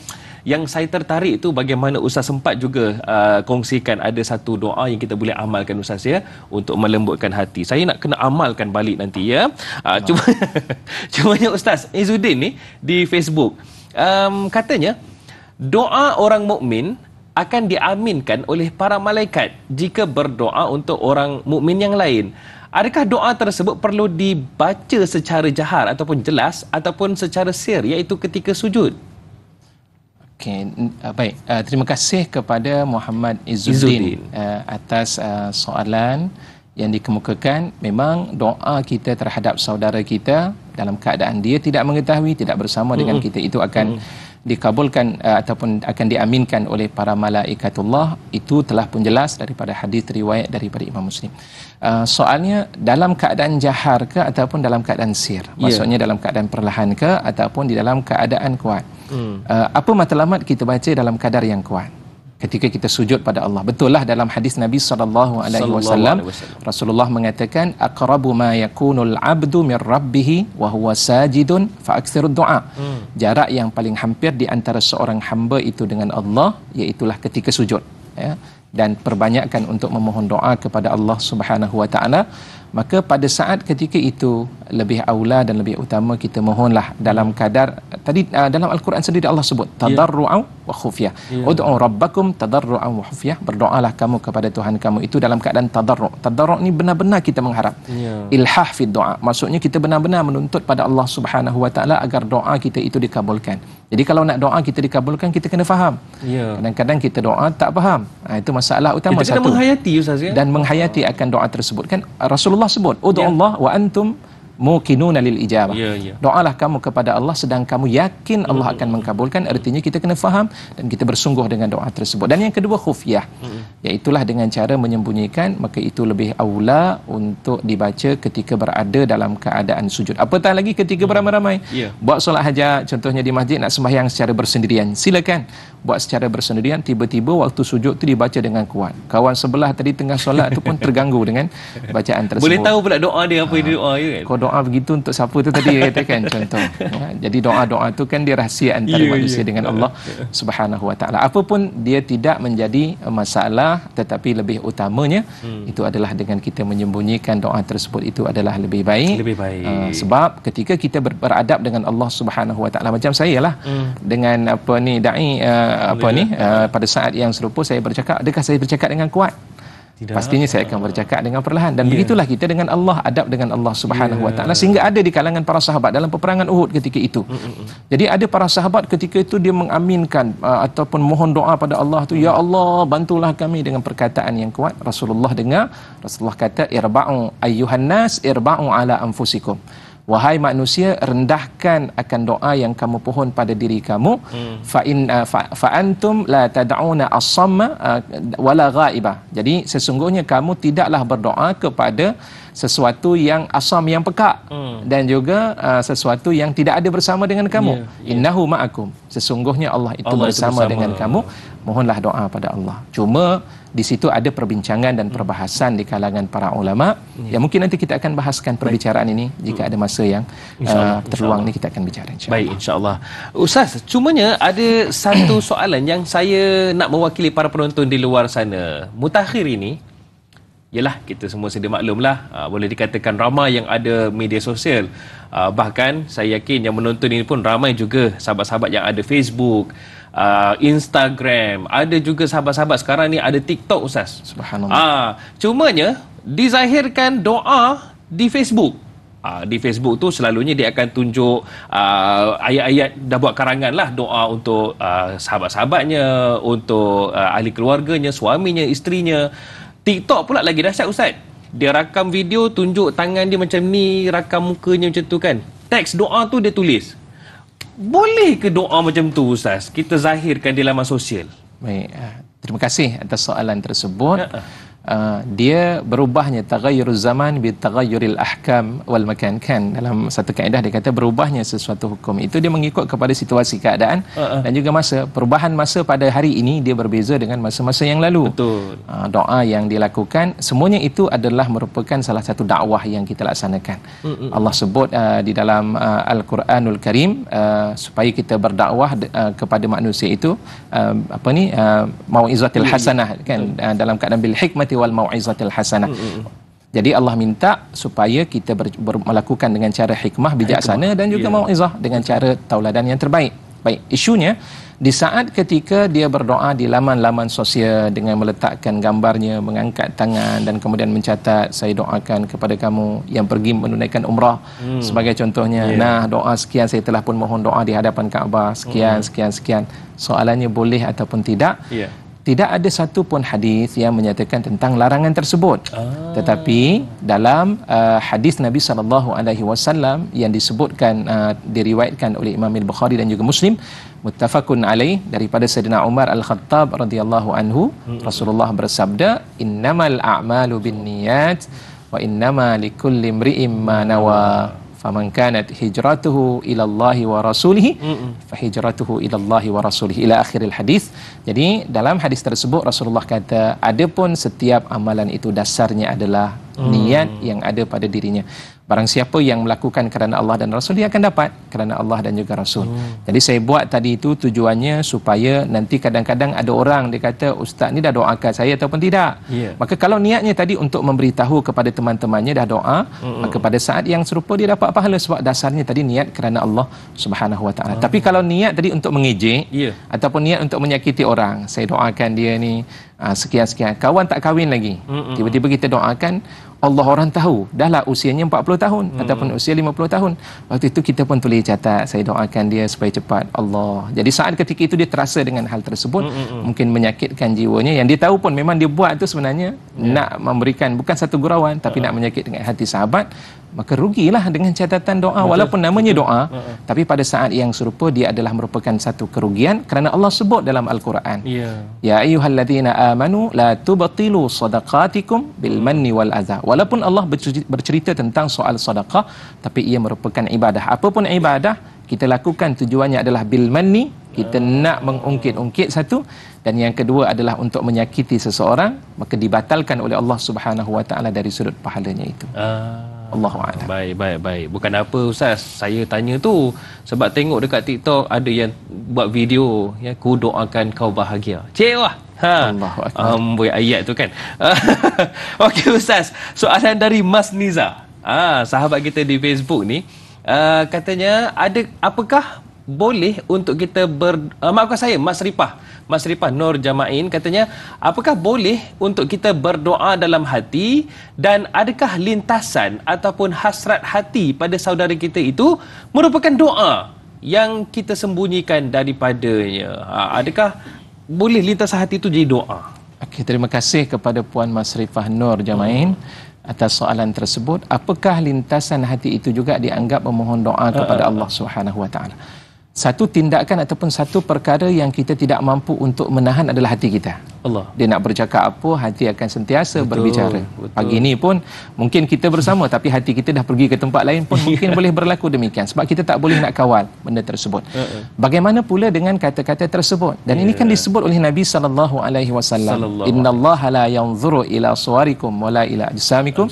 [SPEAKER 1] yang saya tertarik itu bagaimana Ustaz sempat juga uh, kongsikan ada satu doa yang kita boleh amalkan Ustaz ya untuk melembutkan hati. Saya nak kena amalkan balik nanti ya. Uh, nah. Cuma cumanya Ustaz Izuddin ni di Facebook um, katanya doa orang mukmin akan diaminkan oleh para malaikat jika berdoa untuk orang mukmin yang lain. Adakah doa tersebut perlu dibaca secara jahar ataupun jelas ataupun secara sir iaitu ketika sujud? Okay. Uh, baik,
[SPEAKER 2] uh, terima kasih kepada Muhammad Izzuddin, Izzuddin. Uh, atas uh, soalan yang dikemukakan. Memang doa kita terhadap saudara kita dalam keadaan dia tidak mengetahui, tidak bersama mm-hmm. dengan kita itu akan... Mm-hmm dikabulkan uh, ataupun akan diaminkan oleh para malaikatullah itu telah pun jelas daripada hadis riwayat daripada Imam Muslim. Uh, soalnya dalam keadaan jahar ke ataupun dalam keadaan sir? Ya. Maksudnya yeah. dalam keadaan perlahan ke ataupun di dalam keadaan kuat? Hmm. Uh, apa matlamat kita baca dalam kadar yang kuat? ketika kita sujud pada Allah. Betullah dalam hadis Nabi sallallahu alaihi wasallam Rasulullah mengatakan aqrabu ma yakunul abdu mir rabbih wa huwa sajidun fa aktsirud du'a. Hmm. Jarak yang paling hampir di antara seorang hamba itu dengan Allah iaitulah ketika sujud ya dan perbanyakkan untuk memohon doa kepada Allah Subhanahu wa taala maka pada saat ketika itu lebih aula dan lebih utama kita mohonlah dalam hmm. kadar tadi uh, dalam al-Quran sendiri Allah sebut ya. tadarru'u wa khufya. yeah. ud'u rabbakum tadarru'an wa khufya. berdoalah kamu kepada Tuhan kamu itu dalam keadaan tadarru' tadarru' ni benar-benar kita mengharap yeah. ilhah fi doa maksudnya kita benar-benar menuntut pada Allah Subhanahu wa taala agar doa kita itu dikabulkan jadi kalau nak doa kita dikabulkan, kita kena faham. Ya. Kadang-kadang ya. kita doa tak faham. Ha, itu masalah utama kita satu. Kita menghayati Ustaz ya. Dan menghayati akan doa tersebut. Kan Rasulullah sebut, Udu'ullah ya. wa antum muqinuna lil ijabah. Ya, ya. Doalah kamu kepada Allah sedang kamu yakin Allah hmm. akan mengkabulkan. Artinya kita kena faham dan kita bersungguh dengan doa tersebut. Dan yang kedua khufiyah. Hmm. Iaitulah dengan cara menyembunyikan maka itu lebih aula untuk dibaca ketika berada dalam keadaan sujud. Apatah lagi ketika hmm. beramai-ramai. Ya. Buat solat hajat contohnya di masjid nak sembahyang secara bersendirian. Silakan buat secara bersendirian tiba-tiba waktu sujud tu dibaca dengan kuat. Kawan sebelah tadi tengah solat tu pun terganggu dengan bacaan tersebut. Boleh tahu pula doa dia apa ha. dia doa ya kan? Kau doa doa begitu untuk siapa tu tadi katakan contoh. Ya, jadi doa-doa tu kan dia rahsia antara yeah, ya, manusia yeah. dengan ya, Allah ya. Subhanahu Wa Taala. Apapun dia tidak menjadi masalah tetapi lebih utamanya hmm. itu adalah dengan kita menyembunyikan doa tersebut itu adalah lebih baik. Lebih baik. Uh, sebab ketika kita ber beradab dengan Allah Subhanahu Wa Taala macam saya lah hmm. dengan apa ni dai uh, apa ni uh, pada saat yang serupa saya bercakap adakah saya bercakap dengan kuat? Tidak. Pastinya saya akan bercakap dengan perlahan dan yeah. begitulah kita dengan Allah adab dengan Allah Subhanahu yeah. wa taala sehingga ada di kalangan para sahabat dalam peperangan Uhud ketika itu. Mm-mm. Jadi ada para sahabat ketika itu dia mengaminkan uh, ataupun mohon doa pada Allah tu mm. ya Allah bantulah kami dengan perkataan yang kuat. Rasulullah dengar Rasulullah kata irba'u ayyuhan nas irba'u ala anfusikum. Wahai manusia, rendahkan akan doa yang kamu pohon pada diri kamu. Hmm. Fa in uh, fa, antum la tad'una as-samma uh, wala ghaibah. Jadi sesungguhnya kamu tidaklah berdoa kepada sesuatu yang asam yang pekak hmm. dan juga uh, sesuatu yang tidak ada bersama dengan kamu. Yeah, yeah. Innahu ma'akum. Sesungguhnya Allah itu, Allah bersama, itu bersama dengan kamu. Mohonlah doa pada Allah. Cuma di situ ada perbincangan dan perbahasan di kalangan para ulama ya. yang mungkin nanti kita akan bahaskan perbincangan baik. ini jika ada masa yang uh, terluang ni kita
[SPEAKER 1] akan bicara insya baik insyaallah ustaz cumanya ada satu soalan yang saya nak mewakili para penonton di luar sana mutakhir ini Yalah kita semua sedia maklumlah uh, ah, boleh dikatakan ramai yang ada media sosial uh, bahkan saya yakin yang menonton ini pun ramai juga sahabat-sahabat yang ada Facebook uh, Instagram, ada juga sahabat-sahabat sekarang ni ada TikTok Ustaz. Subhanallah. Ah, cuma cumanya dizahirkan doa di Facebook. Uh, di Facebook tu selalunya dia akan tunjuk uh, ayat-ayat dah buat karangan lah doa untuk uh, sahabat-sahabatnya, untuk uh, ahli keluarganya, suaminya, isterinya. TikTok pula lagi dahsyat Ustaz. Dia rakam video, tunjuk tangan dia macam ni, rakam mukanya macam tu kan. Teks doa tu dia tulis boleh ke doa macam tu ustaz kita zahirkan di laman sosial baik eh, terima kasih atas soalan tersebut uh uh, dia berubahnya
[SPEAKER 2] taghayyuruz zaman bi taghayyuril ahkam wal makan kan dalam satu kaedah dia kata berubahnya sesuatu hukum itu dia mengikut kepada situasi keadaan uh -uh. dan juga masa perubahan masa pada hari ini dia berbeza dengan masa-masa yang lalu betul uh, doa yang dilakukan semuanya itu adalah merupakan salah satu dakwah yang kita laksanakan uh -uh. Allah sebut uh, di dalam uh, al-Quranul Karim uh, supaya kita berdakwah uh, kepada manusia itu uh, apa ni uh, mauizatil hasanah kan uh, dalam keadaan bil hikmati wal mauizatil hasanah. Hmm, hmm, hmm. Jadi Allah minta supaya kita ber, ber, melakukan dengan cara hikmah bijaksana hikmah. dan juga yeah. mauizah dengan cara tauladan yang terbaik. Baik, isunya di saat ketika dia berdoa di laman-laman sosial dengan meletakkan gambarnya, mengangkat tangan dan kemudian mencatat saya doakan kepada kamu yang pergi menunaikan umrah hmm. sebagai contohnya. Yeah. Nah, doa sekian saya telah pun mohon doa di hadapan Kaabah, sekian, hmm. sekian sekian sekian. Soalannya boleh ataupun tidak? Yeah tidak ada satu pun hadis yang menyatakan tentang larangan tersebut. Ah. Tetapi dalam uh, hadis Nabi sallallahu alaihi wasallam yang disebutkan uh, diriwayatkan oleh Imam Al-Bukhari dan juga Muslim muttafaqun alaih daripada Saidina Umar Al-Khattab radhiyallahu anhu hmm. Rasulullah bersabda innamal a'malu binniyat wa innamal likulli imri'in ma nawaa faman kanat hijratuhu ila Allah wa rasulih fa hijratuhu ila Allah wa rasulih ila akhiril hadis jadi dalam hadis tersebut Rasulullah kata adapun setiap amalan itu dasarnya adalah mm. niat yang ada pada dirinya Barang siapa yang melakukan kerana Allah dan Rasul dia akan dapat kerana Allah dan juga Rasul. Hmm. Jadi saya buat tadi itu tujuannya supaya nanti kadang-kadang ada orang dia kata ustaz ni dah doakan saya ataupun tidak. Yeah. Maka kalau niatnya tadi untuk memberitahu kepada teman-temannya dah doa, hmm. maka pada saat yang serupa dia dapat pahala sebab dasarnya tadi niat kerana Allah Subhanahu Wa Taala. Tapi hmm. kalau niat tadi untuk mengejek yeah. ataupun niat untuk menyakiti orang, saya doakan dia ni ah, sekian-sekian kawan tak kahwin lagi. Hmm, hmm, Tiba-tiba hmm. kita doakan Allah orang tahu dah lah usianya 40 tahun hmm. ataupun usia 50 tahun waktu itu kita pun tulis catat saya doakan dia supaya cepat Allah jadi saat ketika itu dia terasa dengan hal tersebut hmm. hmm, hmm. mungkin menyakitkan jiwanya yang dia tahu pun memang dia buat itu sebenarnya yeah. nak memberikan bukan satu gurauan tapi uh. nak menyakitkan hati sahabat maka rugilah dengan catatan doa Betul. walaupun namanya doa uh ha, -huh. Ha. tapi pada saat yang serupa dia adalah merupakan satu kerugian kerana Allah sebut dalam Al-Quran yeah. ya ayyuhallazina amanu la tubtilu sadaqatikum bil hmm. manni wal adza walaupun Allah bercerita tentang soal sedekah tapi ia merupakan ibadah apapun ibadah kita lakukan tujuannya adalah bil manni kita uh. nak mengungkit-ungkit satu dan yang kedua adalah untuk menyakiti seseorang maka dibatalkan oleh Allah Subhanahu wa taala dari sudut
[SPEAKER 1] pahalanya itu uh. Allah Baik, baik, baik. Bukan apa Ustaz, saya tanya tu. Sebab tengok dekat TikTok ada yang buat video. Ya, ku doakan kau bahagia. Cik wah. Ha. Allah Amboi um, ayat tu kan. Okey Ustaz, soalan dari Mas Niza. Ah, sahabat kita di Facebook ni. Uh, katanya ada apakah boleh untuk kita ber uh, maafkan saya Mas Ripah Mas Ripah Nur Jamain katanya apakah boleh untuk kita berdoa dalam hati dan adakah lintasan ataupun hasrat hati pada saudara kita itu merupakan doa yang kita sembunyikan daripadanya uh, adakah boleh lintasan hati itu jadi doa okay, terima kasih kepada puan Mas Ripah Nur Jamain hmm
[SPEAKER 2] atas soalan tersebut apakah lintasan hati itu juga dianggap memohon doa kepada ah. Allah Subhanahu wa taala satu tindakan ataupun satu perkara yang kita tidak mampu untuk menahan adalah hati kita. Allah. Dia nak bercakap apa, hati akan sentiasa betul, berbicara. Betul. Pagi ini pun mungkin kita bersama tapi hati kita dah pergi ke tempat lain pun mungkin ya. boleh berlaku demikian sebab kita tak boleh nak kawal benda tersebut. Uh -uh. Bagaimana pula dengan kata-kata tersebut? Dan yeah. ini kan ya. disebut oleh Nabi sallallahu alaihi wasallam. Innallaha la yanzuru ila suwarikum wala ila ajsamikum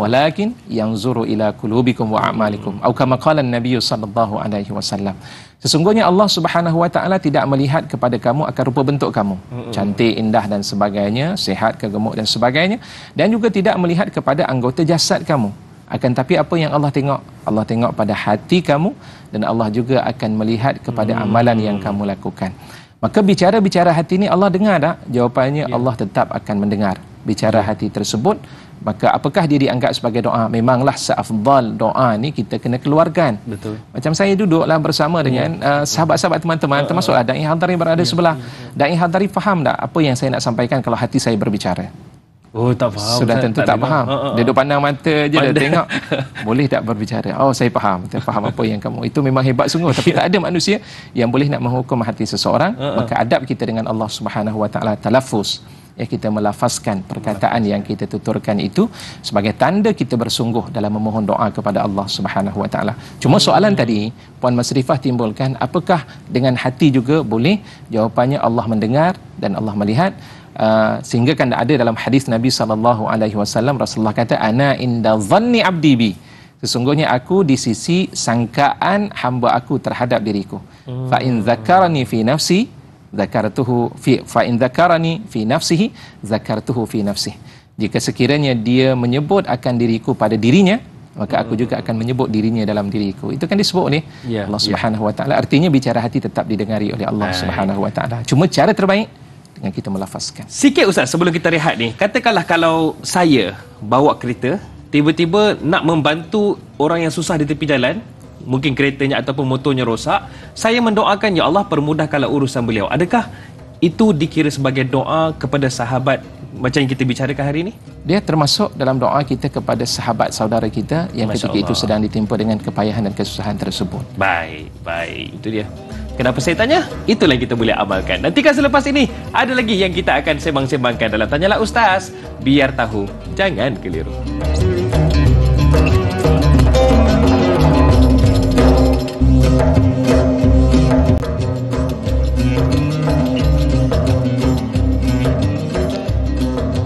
[SPEAKER 2] walakin yanzuru ila qulubikum wa a'malikum. Atau kama Nabi sallallahu alaihi wasallam. Sesungguhnya Allah Subhanahu Wa Taala tidak melihat kepada kamu akan rupa bentuk kamu. Mm-hmm. Cantik, indah dan sebagainya, sehat kegemuk dan sebagainya dan juga tidak melihat kepada anggota jasad kamu. Akan tapi apa yang Allah tengok? Allah tengok pada hati kamu dan Allah juga akan melihat kepada mm-hmm. amalan yang kamu lakukan. Maka bicara-bicara hati ini Allah dengar tak? Jawapannya yeah. Allah tetap akan mendengar bicara ya. hati tersebut maka apakah dia dianggap sebagai doa memanglah seafdal doa ni kita kena keluarkan betul macam saya duduklah bersama dengan yeah. Hmm. uh, sahabat-sahabat teman-teman uh, termasuklah dai hadari berada yeah, sebelah yeah, yeah. dai hadari faham tak apa yang saya nak sampaikan kalau hati saya berbicara Oh tak faham Sudah tentu tak, tak faham uh, uh, Dia duduk pandang mata je pandang. tengok Boleh tak berbicara Oh saya faham Saya faham apa yang kamu Itu memang hebat sungguh Tapi tak ada manusia Yang boleh nak menghukum hati seseorang uh, uh. Maka adab kita dengan Allah Subhanahu SWT Talafus ya kita melafazkan perkataan yang kita tuturkan itu sebagai tanda kita bersungguh dalam memohon doa kepada Allah Subhanahu wa taala. Cuma soalan tadi puan Masrifah timbulkan apakah dengan hati juga boleh? Jawapannya Allah mendengar dan Allah melihat Uh, sehingga kan ada dalam hadis Nabi sallallahu alaihi wasallam Rasulullah kata ana inda dhanni abdi bi sesungguhnya aku di sisi sangkaan hamba aku terhadap diriku hmm. fa in dzakarani hmm. fi nafsi zakartuhu fi fa in zakarani fi nafsihi zakartuhu fi nafsi jika sekiranya dia menyebut akan diriku pada dirinya maka aku juga akan menyebut dirinya dalam diriku itu kan disebut oleh ya, Allah ya. Subhanahu ya. wa taala artinya bicara hati tetap didengari oleh Allah Hai. Subhanahu wa taala cuma cara terbaik dengan kita melafazkan
[SPEAKER 1] sikit ustaz sebelum kita rehat ni katakanlah kalau saya bawa kereta tiba-tiba nak membantu orang yang susah di tepi jalan mungkin keretanya ataupun motornya rosak saya mendoakan ya Allah permudahkanlah urusan beliau adakah itu dikira sebagai doa kepada sahabat macam yang kita bicarakan hari ini dia termasuk dalam doa kita kepada sahabat saudara kita yang Masya ketika Allah. itu
[SPEAKER 2] sedang ditimpa dengan kepayahan dan kesusahan tersebut
[SPEAKER 1] baik baik itu dia kenapa saya tanya itulah yang kita boleh amalkan nantikan selepas ini ada lagi yang kita akan sembang-sembangkan dalam tanyalah ustaz biar tahu jangan keliru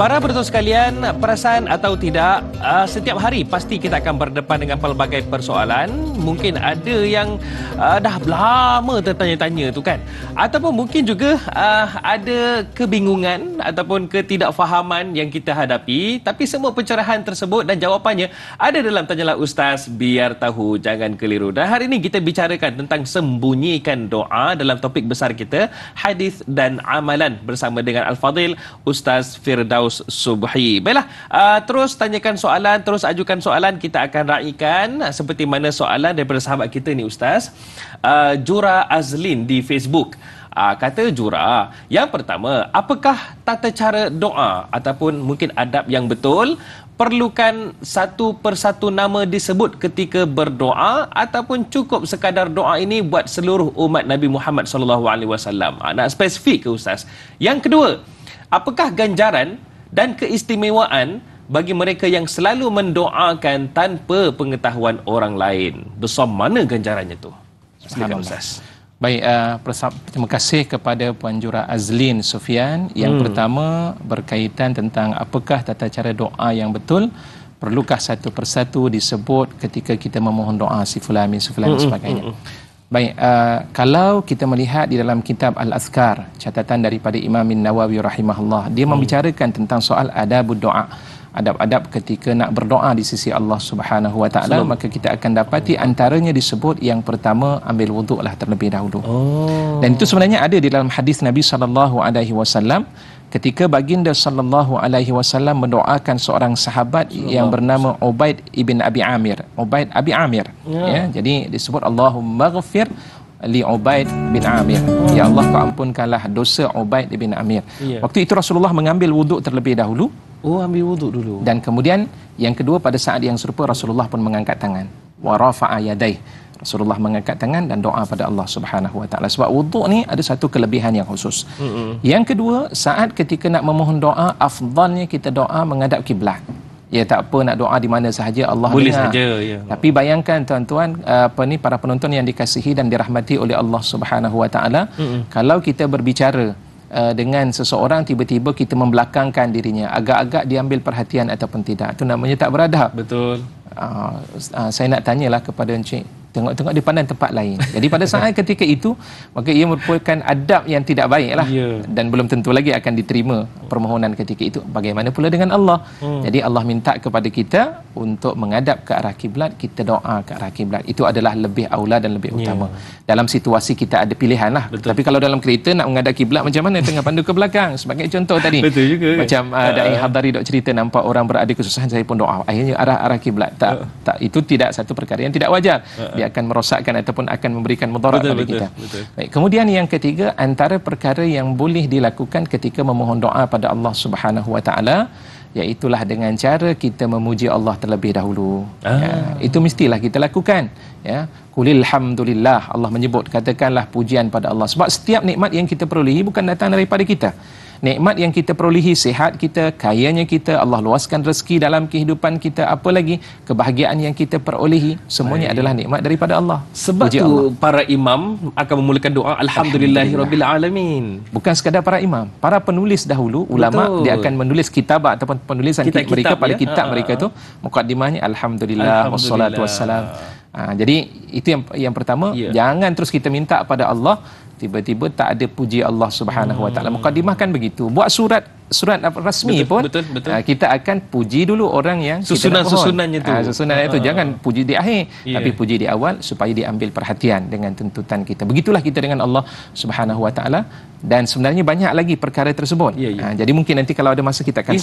[SPEAKER 1] Para penonton sekalian, perasan atau tidak, uh, setiap hari pasti kita akan berdepan dengan pelbagai persoalan. Mungkin ada yang uh, dah lama tertanya-tanya tu kan. Ataupun mungkin juga uh, ada kebingungan ataupun ketidakfahaman yang kita hadapi. Tapi semua pencerahan tersebut dan jawapannya ada dalam Tanyalah Ustaz Biar Tahu Jangan Keliru. Dan hari ini kita bicarakan tentang sembunyikan doa dalam topik besar kita, hadis dan amalan bersama dengan Al-Fadhil Ustaz Firdaus Agus Subhi. Baiklah, uh, terus tanyakan soalan, terus ajukan soalan, kita akan raikan seperti mana soalan daripada sahabat kita ni Ustaz. Uh, Jura Azlin di Facebook. Uh, kata Jura, yang pertama, apakah tata cara doa ataupun mungkin adab yang betul perlukan satu persatu nama disebut ketika berdoa ataupun cukup sekadar doa ini buat seluruh umat Nabi Muhammad SAW. alaihi ah, Nak spesifik ke ustaz? Yang kedua, apakah ganjaran dan keistimewaan bagi mereka yang selalu mendoakan tanpa pengetahuan orang lain. Besar mana ganjarannya tu? Silakan Ustaz. Baik, uh, terima kasih kepada Puan Jura Azlin Sofian
[SPEAKER 2] yang hmm. pertama berkaitan tentang apakah tata cara doa yang betul perlukah satu persatu disebut ketika kita memohon doa si fulan si fulan dan hmm, hmm, sebagainya. Hmm, hmm. Baik, uh, kalau kita melihat di dalam kitab Al-Azkar, catatan daripada Imam Nawawi rahimahullah, dia hmm. membicarakan tentang soal adab doa. Adab-adab ketika nak berdoa di sisi Allah Subhanahu Wa Taala maka kita akan dapati hmm. antaranya disebut yang pertama ambil wuduklah terlebih dahulu. Oh. Dan itu sebenarnya ada di dalam hadis Nabi Sallallahu Alaihi Wasallam ketika baginda sallallahu alaihi wasallam mendoakan seorang sahabat Allah. yang bernama Ubaid ibn Abi Amir Ubaid Abi Amir ya. ya jadi disebut Allahumma Allahummaghfir li Ubaid bin Amir ya hmm. Allah kau ampunkanlah dosa Ubaid ibn Amir ya. waktu itu Rasulullah mengambil wuduk terlebih dahulu oh ambil wuduk dulu dan kemudian yang kedua pada saat yang serupa Rasulullah pun mengangkat tangan wa rafa'a yadayh Rasulullah mengangkat tangan dan doa pada Allah Subhanahu Wa Taala. Sebab wuduk ni ada satu kelebihan yang khusus. Mm-hmm. Yang kedua, saat ketika nak memohon doa, afdalnya kita doa menghadap kiblat. Ya tak apa nak doa di mana sahaja Allah Boleh dengar. saja ya. Tapi bayangkan tuan-tuan apa ni para penonton yang dikasihi dan dirahmati oleh Allah Subhanahu Wa Taala, kalau kita berbicara eh, dengan seseorang tiba-tiba kita membelakangkan dirinya agak-agak diambil perhatian ataupun tidak itu namanya tak beradab betul uh, uh, saya nak tanyalah kepada Encik Tengok-tengok dia pandang tempat lain. Jadi pada saat ketika itu, maka ia merupakan adab yang tidak baiklah. Yeah. Dan belum tentu lagi akan diterima permohonan ketika itu. Bagaimana pula dengan Allah? Hmm. Jadi Allah minta kepada kita untuk mengadap ke arah kiblat kita doa ke arah kiblat Itu adalah lebih aula dan lebih utama. Yeah. Dalam situasi kita ada pilihan lah. Betul. Tapi kalau dalam kereta nak mengadap kiblat macam mana? Tengah pandu ke belakang. Sebagai contoh tadi. Betul juga. Macam uh, Da'i uh. Hadari dok cerita nampak orang berada kesusahan, saya pun doa. Akhirnya arah-arah kiblat tak, uh. tak Itu tidak satu perkara yang tidak wajar. -uh dia akan merosakkan ataupun akan memberikan mudarat kepada kita. Betul. Baik, kemudian yang ketiga antara perkara yang boleh dilakukan ketika memohon doa pada Allah Subhanahu Wa Taala iaitulah dengan cara kita memuji Allah terlebih dahulu. Ah. Ya, itu mestilah kita lakukan. Ya. Kulilhamdulillah Allah menyebut katakanlah pujian pada Allah sebab setiap nikmat yang kita perolehi bukan datang daripada kita nikmat yang kita perolehi sihat kita kayanya kita Allah luaskan rezeki dalam kehidupan kita apa lagi kebahagiaan yang kita perolehi semuanya Baik. adalah nikmat daripada Allah sebab Puji tu Allah.
[SPEAKER 1] para imam akan memulakan doa alhamdulillahirabbil alamin
[SPEAKER 2] bukan sekadar para imam para penulis dahulu ulama Betul. dia akan menulis kitab ataupun penulisan kitab, kitab mereka ya. pada ya? kitab ha, ha mereka ha. tu mukadimahnya alhamdulillah, alhamdulillah. wassalatu wassalam Ha, jadi itu yang yang pertama yeah. jangan terus kita minta pada Allah tiba-tiba tak ada puji Allah Subhanahu Wa Taala. Mukadimah kan begitu. Buat surat surat rasmi betul, pun betul, betul. Aa, ah, kita akan puji dulu orang yang susunan kita nak susunannya tu Aa, ah, susunan itu ah. jangan puji di akhir yeah. tapi puji di awal supaya diambil perhatian dengan tuntutan kita begitulah kita dengan Allah Subhanahu Wa Taala dan sebenarnya banyak lagi perkara tersebut yeah, yeah. Aa, jadi mungkin nanti kalau ada masa kita akan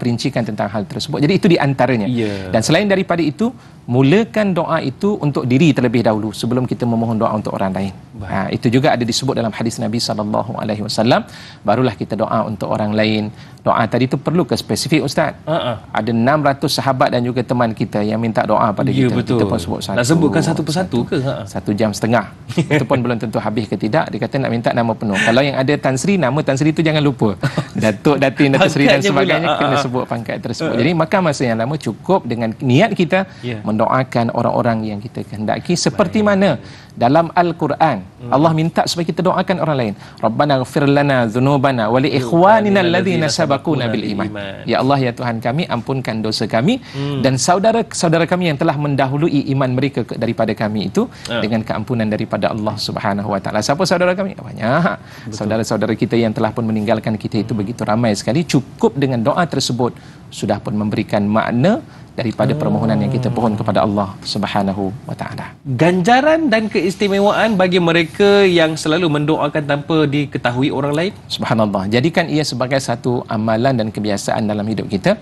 [SPEAKER 2] perincikan tentang hal tersebut jadi itu di antaranya yeah. dan selain daripada itu mulakan doa itu untuk diri terlebih dahulu sebelum kita memohon doa untuk orang lain. Ha, itu juga ada disebut dalam hadis Nabi sallallahu alaihi wasallam barulah kita doa untuk orang lain. Yasin doa tadi tu perlu ke spesifik ustaz uh-uh. ada 600 sahabat dan juga teman kita yang minta doa pada yeah, kita betul. kita pun sebut satu nak sebutkan satu persatu satu, ke uh satu jam setengah itu pun belum tentu habis ke tidak dia kata nak minta nama penuh kalau yang ada tansri nama tansri Sri tu jangan lupa Datuk Datin Datuk Sri dan sebagainya uh-huh. kena sebut pangkat tersebut uh-huh. jadi makan masa yang lama cukup dengan niat kita yeah. mendoakan orang-orang yang kita kehendaki seperti Baik. mana dalam al-Quran hmm. Allah minta supaya kita doakan orang lain rabbana ighfir lana dhunubana wa li ikhwanina alladhina sabaquna bil iman ya Allah ya Tuhan kami ampunkan dosa kami hmm. dan saudara-saudara kami yang telah mendahului iman mereka daripada kami itu hmm. dengan keampunan daripada Allah Subhanahu wa taala siapa saudara kami banyak saudara-saudara kita yang telah pun meninggalkan kita itu hmm. begitu ramai sekali cukup dengan doa tersebut sudah pun memberikan makna daripada oh. permohonan yang kita pohon kepada Allah Subhanahu wa taala.
[SPEAKER 1] Ganjaran dan keistimewaan bagi mereka yang selalu mendoakan tanpa diketahui orang lain. Subhanallah. Jadikan
[SPEAKER 2] ia sebagai satu amalan dan kebiasaan dalam hidup kita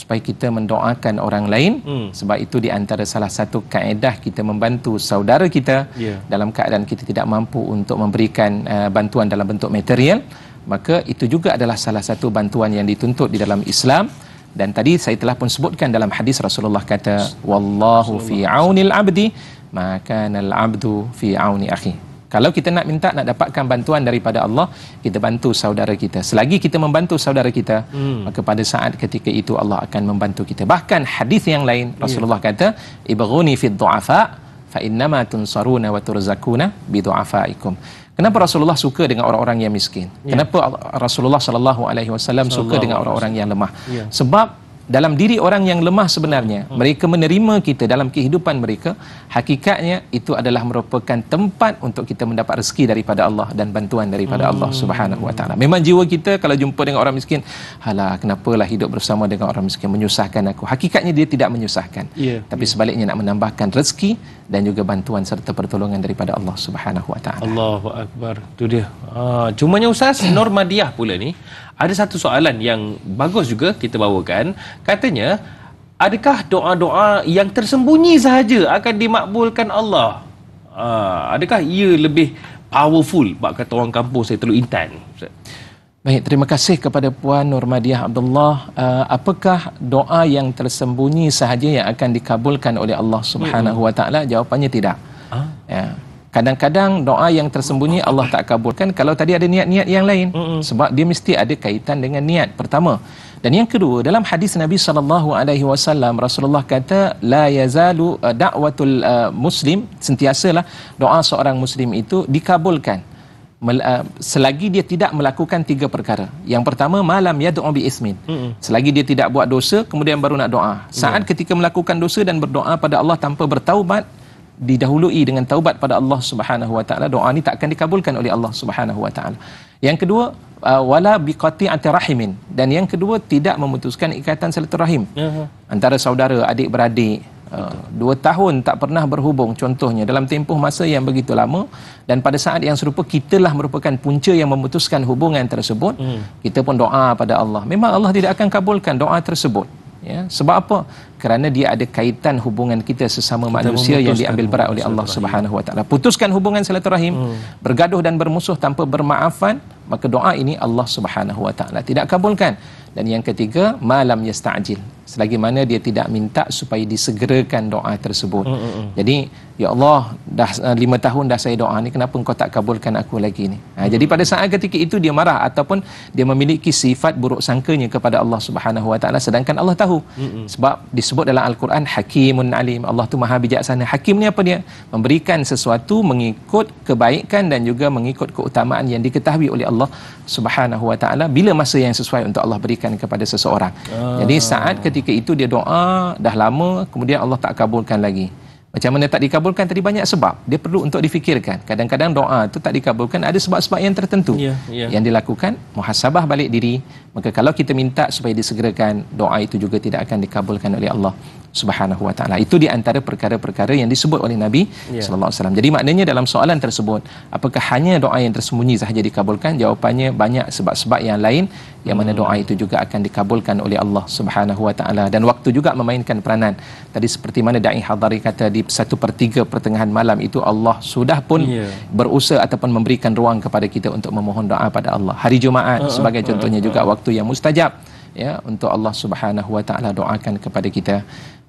[SPEAKER 2] supaya kita mendoakan orang lain. Hmm. Sebab itu di antara salah satu kaedah kita membantu saudara kita yeah. dalam keadaan kita tidak mampu untuk memberikan uh, bantuan dalam bentuk material, maka itu juga adalah salah satu bantuan yang dituntut di dalam Islam dan tadi saya telah pun sebutkan dalam hadis Rasulullah kata wallahu fi aunil abdi maka al abdu fi auni akhi kalau kita nak minta nak dapatkan bantuan daripada Allah kita bantu saudara kita selagi kita membantu saudara kita hmm. maka pada saat ketika itu Allah akan membantu kita bahkan hadis yang lain ya. Rasulullah yeah. kata ibghuni fi dhuafa fa innama saruna wa turzakuna bi dhuafaikum Kenapa Rasulullah suka dengan orang-orang yang miskin? Yeah. Kenapa Rasulullah sallallahu alaihi wasallam suka dengan orang-orang yang lemah? Yeah. Sebab dalam diri orang yang lemah sebenarnya hmm. mereka menerima kita dalam kehidupan mereka hakikatnya itu adalah merupakan tempat untuk kita mendapat rezeki daripada Allah dan bantuan daripada hmm. Allah Subhanahu Wa Taala memang jiwa kita kalau jumpa dengan orang miskin hala lah hidup bersama dengan orang miskin menyusahkan aku hakikatnya dia tidak menyusahkan yeah. tapi yeah. sebaliknya nak menambahkan rezeki dan juga bantuan serta pertolongan daripada Allah
[SPEAKER 1] Subhanahu Wa Taala Allahu akbar itu dia ah cumanya ustaz Normadiah pula ni ada satu soalan yang bagus juga kita bawakan. Katanya, adakah doa-doa yang tersembunyi sahaja akan dimakbulkan Allah? Uh, adakah ia lebih powerful? Bak kata orang kampung saya terlalu intan.
[SPEAKER 2] Baik, terima kasih kepada Puan Nurmadiyah Abdullah. Uh, apakah doa yang tersembunyi sahaja yang akan dikabulkan oleh Allah Subhanahu Wa Taala? Jawapannya tidak. Huh? Ah. Ya kadang-kadang doa yang tersembunyi Allah tak kabulkan kalau tadi ada niat-niat yang lain mm-hmm. sebab dia mesti ada kaitan dengan niat pertama dan yang kedua dalam hadis Nabi saw Rasulullah kata la yazalu uh, da'watul uh, muslim sentiasalah doa seorang muslim itu dikabulkan Mel, uh, selagi dia tidak melakukan tiga perkara yang pertama malam yad'u bi ismin mm-hmm. selagi dia tidak buat dosa kemudian baru nak doa saat yeah. ketika melakukan dosa dan berdoa pada Allah tanpa bertaubat didahului dengan taubat pada Allah Subhanahu wa taala doa ni tak akan dikabulkan oleh Allah Subhanahu wa taala. Yang kedua uh, wala biqati'ati rahimin dan yang kedua tidak memutuskan ikatan silaturahim. Uh-huh. Antara saudara, adik-beradik Uh, dua tahun tak pernah berhubung contohnya dalam tempoh masa yang begitu lama dan pada saat yang serupa kitalah merupakan punca yang memutuskan hubungan tersebut hmm. kita pun doa pada Allah memang Allah tidak akan kabulkan doa tersebut ya sebab apa kerana dia ada kaitan hubungan kita sesama kita manusia yang diambil berat oleh Allah Subhanahu wa taala putuskan hubungan silaturahim hmm. bergaduh dan bermusuh tanpa bermaafan maka doa ini Allah Subhanahu wa taala tidak kabulkan dan yang ketiga malam yastajil selagi mana dia tidak minta supaya disegerakan doa tersebut. Mm -hmm. Jadi, ya Allah, dah 5 uh, eh, tahun dah saya doa ni kenapa engkau tak kabulkan aku lagi ni? Ha, mm -hmm. jadi pada saat ketika itu dia marah ataupun dia memiliki sifat buruk sangkanya kepada Allah Subhanahu sedangkan Allah tahu. Mm -hmm. Sebab disebut dalam Al-Quran Hakimun Alim, Allah tu Maha bijaksana. Hakim ni apa dia? Memberikan sesuatu mengikut kebaikan dan juga mengikut keutamaan yang diketahui oleh Allah Subhanahu bila masa yang sesuai untuk Allah berikan kepada seseorang. Ah. Jadi saat ketika ketika itu dia doa dah lama kemudian Allah tak kabulkan lagi macam mana tak dikabulkan tadi banyak sebab dia perlu untuk difikirkan kadang-kadang doa itu tak dikabulkan ada sebab-sebab yang tertentu yeah, yeah. yang dilakukan muhasabah balik diri maka kalau kita minta supaya disegerakan doa itu juga tidak akan dikabulkan oleh Allah Subhanahu wa taala. Itu di antara perkara-perkara yang disebut oleh Nabi yeah. sallallahu alaihi wasallam. Jadi maknanya dalam soalan tersebut, apakah hanya doa yang tersembunyi sahaja dikabulkan? Jawapannya banyak sebab-sebab yang lain yang mana doa itu juga akan dikabulkan oleh Allah Subhanahu wa taala dan waktu juga memainkan peranan tadi seperti mana dai hadari kata di 1/3 pertengahan malam itu Allah sudah pun yeah. berusaha ataupun memberikan ruang kepada kita untuk memohon doa pada Allah hari Jumaat uh-huh. sebagai contohnya juga uh-huh. waktu yang mustajab ya untuk Allah Subhanahu wa taala doakan kepada kita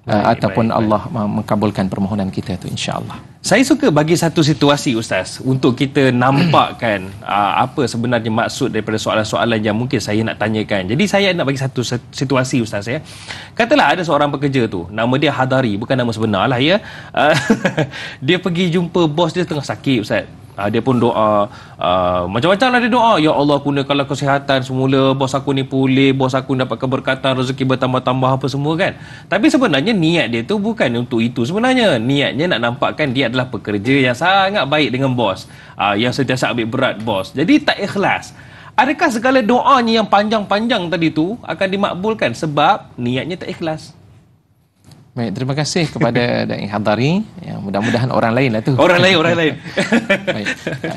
[SPEAKER 2] baik, ataupun baik, Allah baik. mengkabulkan permohonan kita itu insyaAllah
[SPEAKER 1] saya suka bagi satu situasi Ustaz untuk kita nampakkan uh, apa sebenarnya maksud daripada soalan-soalan yang mungkin saya nak tanyakan jadi saya nak bagi satu situasi Ustaz ya. katalah ada seorang pekerja tu nama dia Hadari bukan nama sebenarnya lah ya uh, dia pergi jumpa bos dia tengah sakit Ustaz uh, dia pun doa uh, macam-macam lah dia doa ya Allah gunakanlah kesihatan semula bos aku ni pulih bos aku dapat keberkatan rezeki bertambah-tambah apa semua kan tapi sebenarnya niat dia tu bukan untuk itu sebenarnya niatnya nak nampakkan dia adalah pekerja yang sangat baik dengan bos uh, yang sentiasa ambil berat bos jadi tak ikhlas adakah segala doanya yang panjang-panjang tadi tu akan dimakbulkan sebab niatnya tak ikhlas
[SPEAKER 2] Baik, terima kasih kepada Da'i Hadari. Ya, mudah-mudahan orang lain lah tu. Orang lain, orang
[SPEAKER 1] lain. Baik.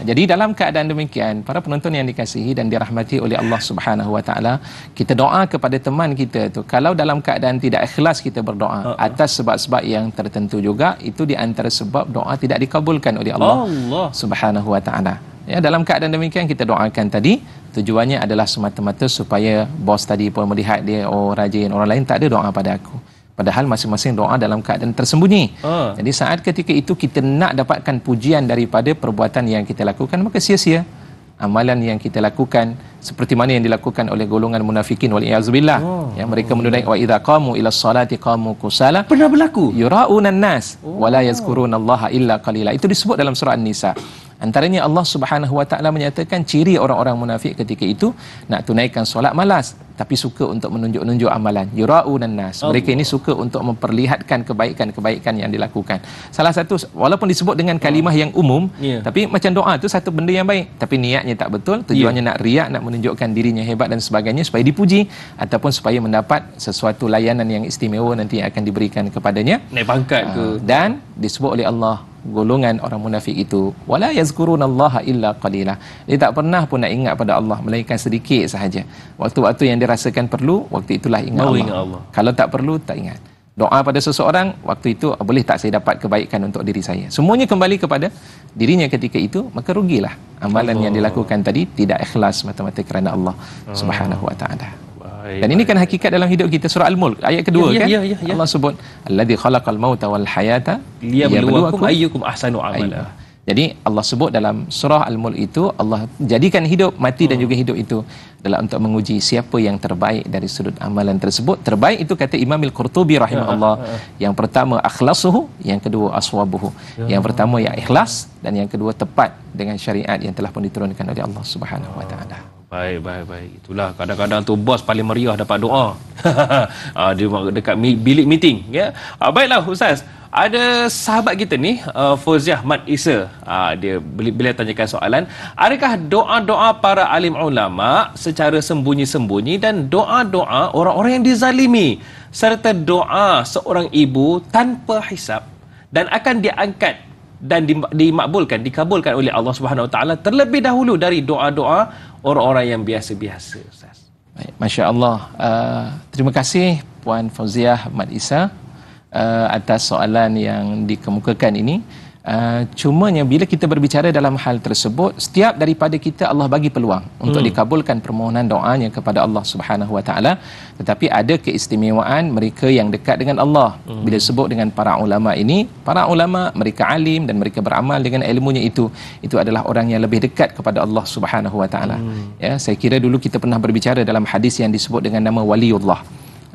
[SPEAKER 2] Jadi dalam keadaan demikian, para penonton yang dikasihi dan dirahmati oleh Allah Subhanahu Wa Taala, kita doa kepada teman kita tu. Kalau dalam keadaan tidak ikhlas kita berdoa uh atas sebab-sebab yang tertentu juga, itu di antara sebab doa tidak dikabulkan oleh Allah, Allah. Subhanahu Wa Taala. Ya, dalam keadaan demikian kita doakan tadi tujuannya adalah semata-mata supaya bos tadi pun melihat dia oh rajin orang lain tak ada doa pada aku. Padahal masing-masing doa dalam keadaan tersembunyi. Uh. Jadi saat ketika itu kita nak dapatkan pujian daripada perbuatan yang kita lakukan, maka sia-sia amalan yang kita lakukan seperti mana yang dilakukan oleh golongan munafikin wal iazbillah oh, ya mereka oh, menunaikan wa idza qamu ila sholati qamu kusala pernah berlaku yurauna nas oh. wala yazkurunallaha illa qalila itu disebut dalam surah an-nisa Antaranya Allah Subhanahu Wa Taala menyatakan ciri orang-orang munafik ketika itu nak tunaikan solat malas tapi suka untuk menunjuk-nunjuk amalan yura'u dan nas. Mereka ini suka untuk memperlihatkan kebaikan-kebaikan yang dilakukan. Salah satu walaupun disebut dengan kalimah hmm. yang umum yeah. tapi macam doa tu satu benda yang baik tapi niatnya tak betul, ya. tujuannya yeah. nak riak, nak menunjukkan dirinya hebat dan sebagainya supaya dipuji ataupun supaya mendapat sesuatu layanan yang istimewa nanti yang akan diberikan kepadanya. Naik pangkat ke ah, dan disebut oleh Allah golongan orang munafik itu wala yazkurunallaha illa qalila dia tak pernah pun nak ingat pada Allah melainkan sedikit sahaja waktu-waktu yang dirasakan perlu waktu itulah ingat Allah. ingat Allah kalau tak perlu tak ingat doa pada seseorang waktu itu boleh tak saya dapat kebaikan untuk diri saya semuanya kembali kepada dirinya ketika itu maka rugilah amalan Allah. yang dilakukan tadi tidak ikhlas mata-mata kerana Allah hmm. subhanahu wa ta'ala baik, dan ini kan hakikat dalam hidup kita surah al-mulk ayat kedua ya, ya kan ya, ya, ya, Allah sebut allazi khalaqal mauta wal hayata liyabluwakum ayyukum ahsanu amala ayyukum. jadi Allah sebut dalam surah al-mulk itu Allah jadikan hidup mati hmm. dan juga hidup itu adalah untuk menguji siapa yang terbaik dari sudut amalan tersebut terbaik itu kata Imam Al-Qurtubi rahimahullah ya, ya, ya. yang pertama akhlasuhu yang kedua aswabuhu ya. yang pertama ya ikhlas dan yang kedua tepat dengan syariat yang telah pun diturunkan oleh Allah Subhanahu wa taala ya.
[SPEAKER 1] Baik, baik, baik. Itulah kadang-kadang tu bos paling meriah dapat doa. ah dia dekat bilik meeting, ya. Ah, baiklah ustaz. Ada sahabat kita ni, uh, Fauziah Mat Isa. Ah dia bila tanyakan soalan, adakah doa-doa para alim ulama secara sembunyi-sembunyi dan doa-doa orang-orang yang dizalimi serta doa seorang ibu tanpa hisap dan akan diangkat dan dimakbulkan dikabulkan oleh Allah Subhanahu Wa Taala terlebih dahulu dari doa-doa orang-orang yang biasa-biasa Ustaz.
[SPEAKER 2] Baik, Masya Allah. Uh, terima kasih Puan Fauziah Ahmad Isa uh, atas soalan yang dikemukakan ini. Uh, ah, yang bila kita berbicara dalam hal tersebut setiap daripada kita Allah bagi peluang untuk hmm. dikabulkan permohonan doanya kepada Allah Subhanahu Wa Taala tetapi ada keistimewaan mereka yang dekat dengan Allah hmm. bila sebut dengan para ulama ini para ulama mereka alim dan mereka beramal dengan ilmunya itu itu adalah orang yang lebih dekat kepada Allah Subhanahu Wa Taala hmm. ya saya kira dulu kita pernah berbicara dalam hadis yang disebut dengan nama waliullah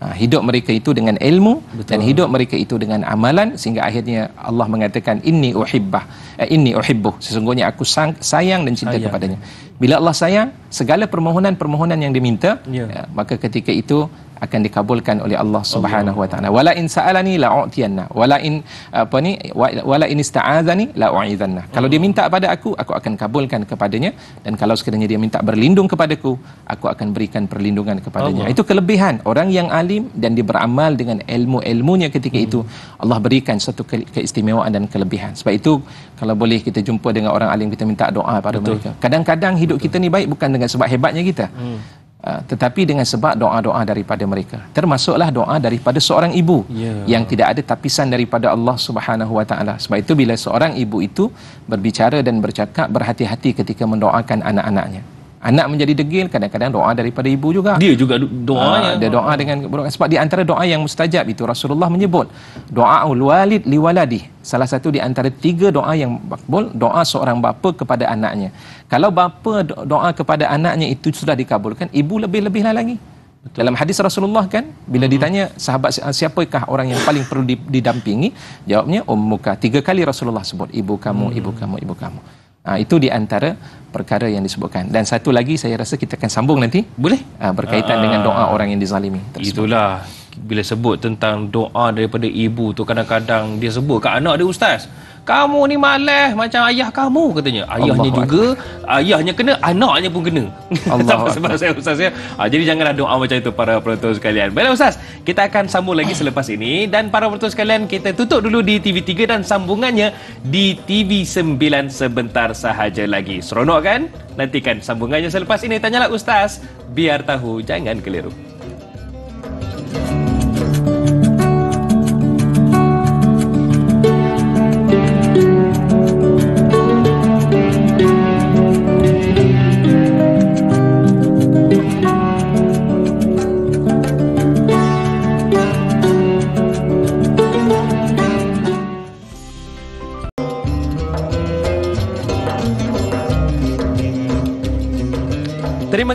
[SPEAKER 2] Ha, hidup mereka itu dengan ilmu Betul. dan hidup mereka itu dengan amalan sehingga akhirnya Allah mengatakan inni uhibbah eh, inni uhibbu sesungguhnya aku sayang dan cinta Ayah. kepadanya bila Allah sayang, segala permohonan-permohonan yang diminta, ya. Ya, maka ketika itu akan dikabulkan oleh Allah Subhanahu wa taala. Wala in sa'alani la u'tiyanna. Wala in apa ni wala in ista'azani la u'izanna. Kalau dia hmm. minta pada aku, aku akan kabulkan kepadanya dan kalau sekiranya dia minta berlindung kepadaku, aku akan berikan perlindungan kepadanya. Allah. Itu kelebihan orang yang alim dan dia beramal dengan ilmu-ilmunya ketika hmm. itu. Allah berikan satu ke- keistimewaan dan kelebihan. Sebab itu kalau boleh kita jumpa dengan orang alim kita minta doa pada Betul. mereka. Kadang-kadang hidup hidup kita ni baik bukan dengan sebab hebatnya kita. Hmm. Uh, tetapi dengan sebab doa-doa daripada mereka termasuklah doa daripada seorang ibu yeah. yang tidak ada tapisan daripada Allah Subhanahu wa taala sebab itu bila seorang ibu itu berbicara dan bercakap berhati-hati ketika mendoakan anak-anaknya Anak menjadi degil kadang-kadang doa daripada ibu juga. Dia juga doa uh, dia doa dengan sebab di antara doa yang mustajab itu Rasulullah menyebut doa ulwalid liwaladi. Salah satu di antara tiga doa yang makbul doa seorang bapa kepada anaknya. Kalau bapa doa kepada anaknya itu sudah dikabulkan, ibu lebih-lebihlah lagi. Betul. Dalam hadis Rasulullah kan bila hmm. ditanya sahabat siapakah orang yang paling perlu didampingi jawabnya ummuka tiga kali Rasulullah sebut ibu kamu hmm. ibu kamu ibu kamu Ha, itu di antara perkara yang disebutkan. Dan satu lagi saya rasa kita akan sambung nanti. Boleh? Ha, berkaitan Aa, ah, dengan doa orang yang
[SPEAKER 1] dizalimi. Tersebut. Itulah bila sebut tentang doa daripada ibu tu kadang-kadang dia sebut kat anak dia ustaz kamu ni malas macam ayah kamu katanya ayahnya Allah juga Allah. ayahnya kena anaknya pun kena Allah sebab saya ustaz ya ha, jadi janganlah doa macam itu para penonton sekalian baiklah ustaz kita akan sambung lagi selepas ini dan para penonton sekalian kita tutup dulu di TV3 dan sambungannya di TV9 sebentar sahaja lagi seronok kan nantikan sambungannya selepas ini tanyalah ustaz biar tahu jangan keliru Thank you.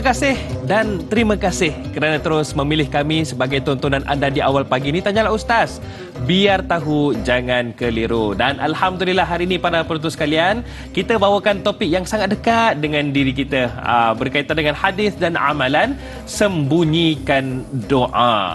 [SPEAKER 1] kasih dan terima kasih kerana terus memilih kami sebagai tontonan anda di awal pagi ini. Tanyalah Ustaz, biar tahu jangan keliru. Dan Alhamdulillah hari ini para penonton sekalian, kita bawakan topik yang sangat dekat dengan diri kita. Ah, berkaitan dengan hadis dan amalan, sembunyikan doa.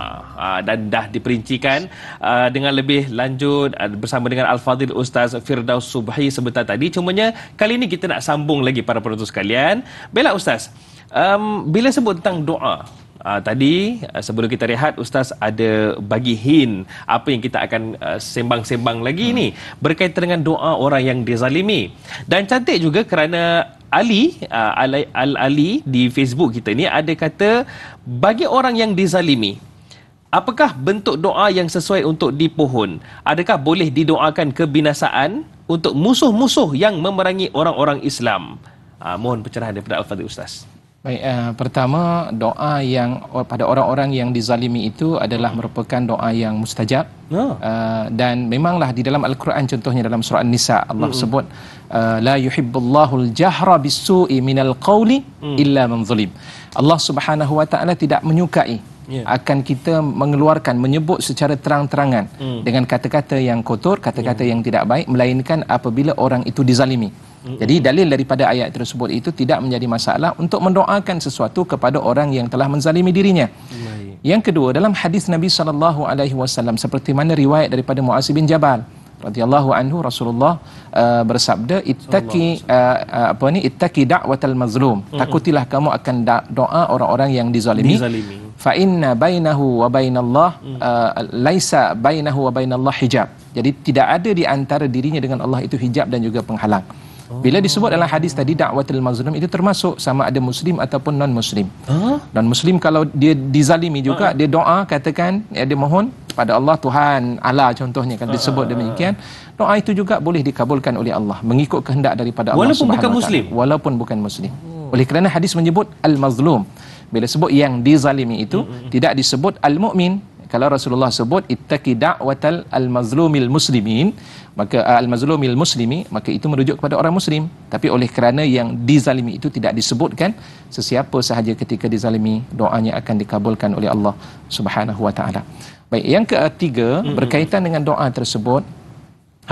[SPEAKER 1] Ah, dan dah diperincikan uh, dengan lebih lanjut uh, bersama dengan Al-Fadhil Ustaz Firdaus Subhi sebentar tadi. Cumanya kali ini kita nak sambung lagi para penonton sekalian. Bila Ustaz, um, bila sebut tentang doa, Uh, tadi uh, sebelum kita rehat ustaz ada bagi hin apa yang kita akan uh, sembang-sembang lagi hmm. ni berkaitan dengan doa orang yang dizalimi dan cantik juga kerana Ali uh, Al Ali di Facebook kita ni ada kata bagi orang yang dizalimi Apakah bentuk doa yang sesuai untuk di pohon? Adakah boleh didoakan kebinasaan untuk musuh-musuh yang memerangi orang-orang Islam? Uh, mohon pencerahan daripada Al-Fatih Ustaz.
[SPEAKER 2] Baik, uh, pertama doa yang pada orang-orang yang dizalimi itu adalah hmm. merupakan doa yang mustajab. Oh. Uh, dan memanglah di dalam Al-Quran contohnya dalam surah nisa Allah hmm. sebut uh, la yuhibbullahu al-jahra bisu'i minal qawli hmm. illa man zalim. Allah Subhanahu wa taala tidak menyukai yeah. akan kita mengeluarkan menyebut secara terang-terangan mm. dengan kata-kata yang kotor, kata-kata yeah. yang tidak baik melainkan apabila orang itu dizalimi. Mm-hmm. Jadi dalil daripada ayat tersebut itu tidak menjadi masalah untuk mendoakan sesuatu kepada orang yang telah menzalimi dirinya. Baik. Yang kedua dalam hadis Nabi sallallahu alaihi wasallam seperti mana riwayat daripada Muaz bin Jabal radhiyallahu anhu Rasulullah uh, bersabda ittaqi uh, uh, apa ni ittaqi da'watal mazlum hmm. takutilah kamu akan da- doa orang-orang yang dizalimi fa'inna bainahu wa bainallah hmm. uh, laisa bainahu wa bainallah hijab jadi tidak ada di antara dirinya dengan Allah itu hijab dan juga penghalang bila oh. disebut dalam hadis tadi dakwatul mazlum itu termasuk sama ada muslim ataupun non muslim non muslim kalau dia dizalimi juga ha. dia doa katakan ya, dia mohon pada Allah Tuhan Allah contohnya kan disebut ha. demikian doa itu juga boleh dikabulkan oleh Allah mengikut kehendak daripada Allah walaupun bukan muslim walaupun bukan muslim oh. oleh kerana hadis menyebut al mazlum bila sebut yang dizalimi itu mm -hmm. tidak disebut al-mu'min kalau Rasulullah sebut ittaqi da'watal al-mazlumil muslimin maka ah, al-mazlumil muslimi maka itu merujuk kepada orang muslim tapi oleh kerana yang dizalimi itu tidak disebutkan sesiapa sahaja ketika dizalimi doanya akan dikabulkan oleh Allah Subhanahu wa taala baik yang ketiga mm -hmm. berkaitan dengan doa tersebut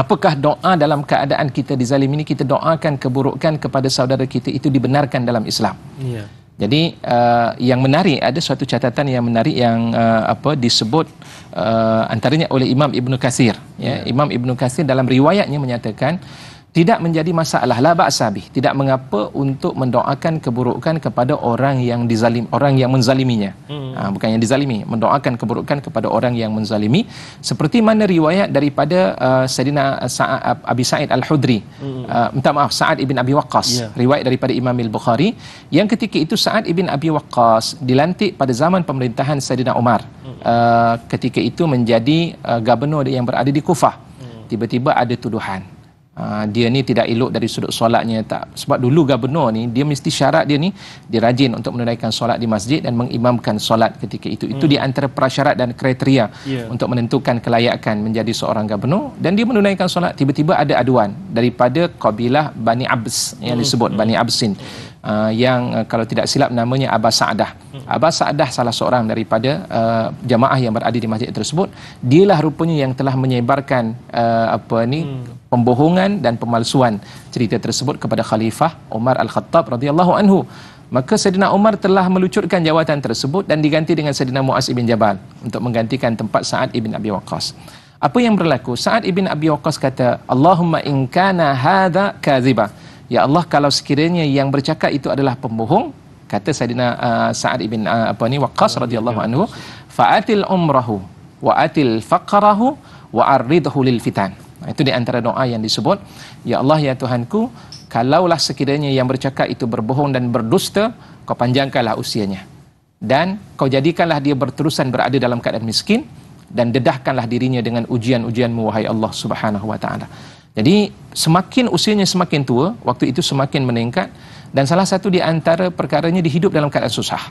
[SPEAKER 2] Apakah doa dalam keadaan kita dizalimi ini kita doakan keburukan kepada saudara kita itu dibenarkan dalam Islam? Ya. Jadi uh, yang menarik ada suatu catatan yang menarik yang uh, apa disebut uh, antaranya oleh Imam Ibn Qasir, Ya. Ya. Imam Ibn Qasir dalam riwayatnya menyatakan. Uh, tidak menjadi masalah la ba'sabih tidak mengapa untuk mendoakan keburukan kepada orang yang dizalim orang yang menzaliminya hmm. ha, bukan yang dizalimi mendoakan keburukan kepada orang yang menzalimi seperti mana riwayat daripada uh, Sayyidina uh, Sa'ad uh, Abi Sa'id Al-Hudri hmm. uh, minta maaf Sa'ad ibn Abi Waqqas yeah. riwayat daripada Imam Al-Bukhari yang ketika itu Sa'ad ibn Abi Waqqas dilantik pada zaman pemerintahan Sayyidina Umar hmm. uh, ketika itu menjadi uh, gubernur yang berada di Kufah hmm. tiba-tiba ada tuduhan Ah, dia ni tidak elok dari sudut solatnya tak sebab dulu gubernur ni dia mesti syarat dia ni dia rajin untuk menunaikan solat di masjid dan mengimamkan solat ketika itu itu hmm. di antara prasyarat dan kriteria yeah. untuk menentukan kelayakan menjadi seorang gubernur dan dia menunaikan solat tiba-tiba ada aduan daripada kabilah Bani Abs yang hmm. disebut hmm. Bani Absin Uh, yang uh, kalau tidak silap namanya Abbas Sa'dah. Hmm. Abbas Sa'dah salah seorang daripada uh, jemaah yang berada di masjid tersebut, dialah rupanya yang telah menyebarkan uh, apa ni hmm. pembohongan dan pemalsuan cerita tersebut kepada Khalifah Umar Al-Khattab radhiyallahu anhu. Maka Saidina Umar telah melucutkan jawatan tersebut dan diganti dengan Saidina Muaz ibn Jabal untuk menggantikan tempat Sa'ad ibn Abi Waqqas. Apa yang berlaku? Sa'ad ibn Abi Waqqas kata, "Allahumma in kana hadha kadhiba" Ya Allah kalau sekiranya yang bercakap itu adalah pembohong kata Saidina uh, Sa'ad ibn uh, apa ni Waqqas radhiyallahu anhu fa'atil umrahu wa'atil faqrahu wa'ridhu lil fitan itu di antara doa yang disebut ya Allah ya Tuhanku kalaulah sekiranya yang bercakap itu berbohong dan berdusta kau panjangkanlah usianya dan kau jadikanlah dia berterusan berada dalam keadaan miskin dan dedahkanlah dirinya dengan ujian-ujianmu wahai Allah subhanahu wa ta'ala jadi semakin usianya semakin tua, waktu itu semakin meningkat dan salah satu di antara perkaranya dihidup dalam keadaan susah.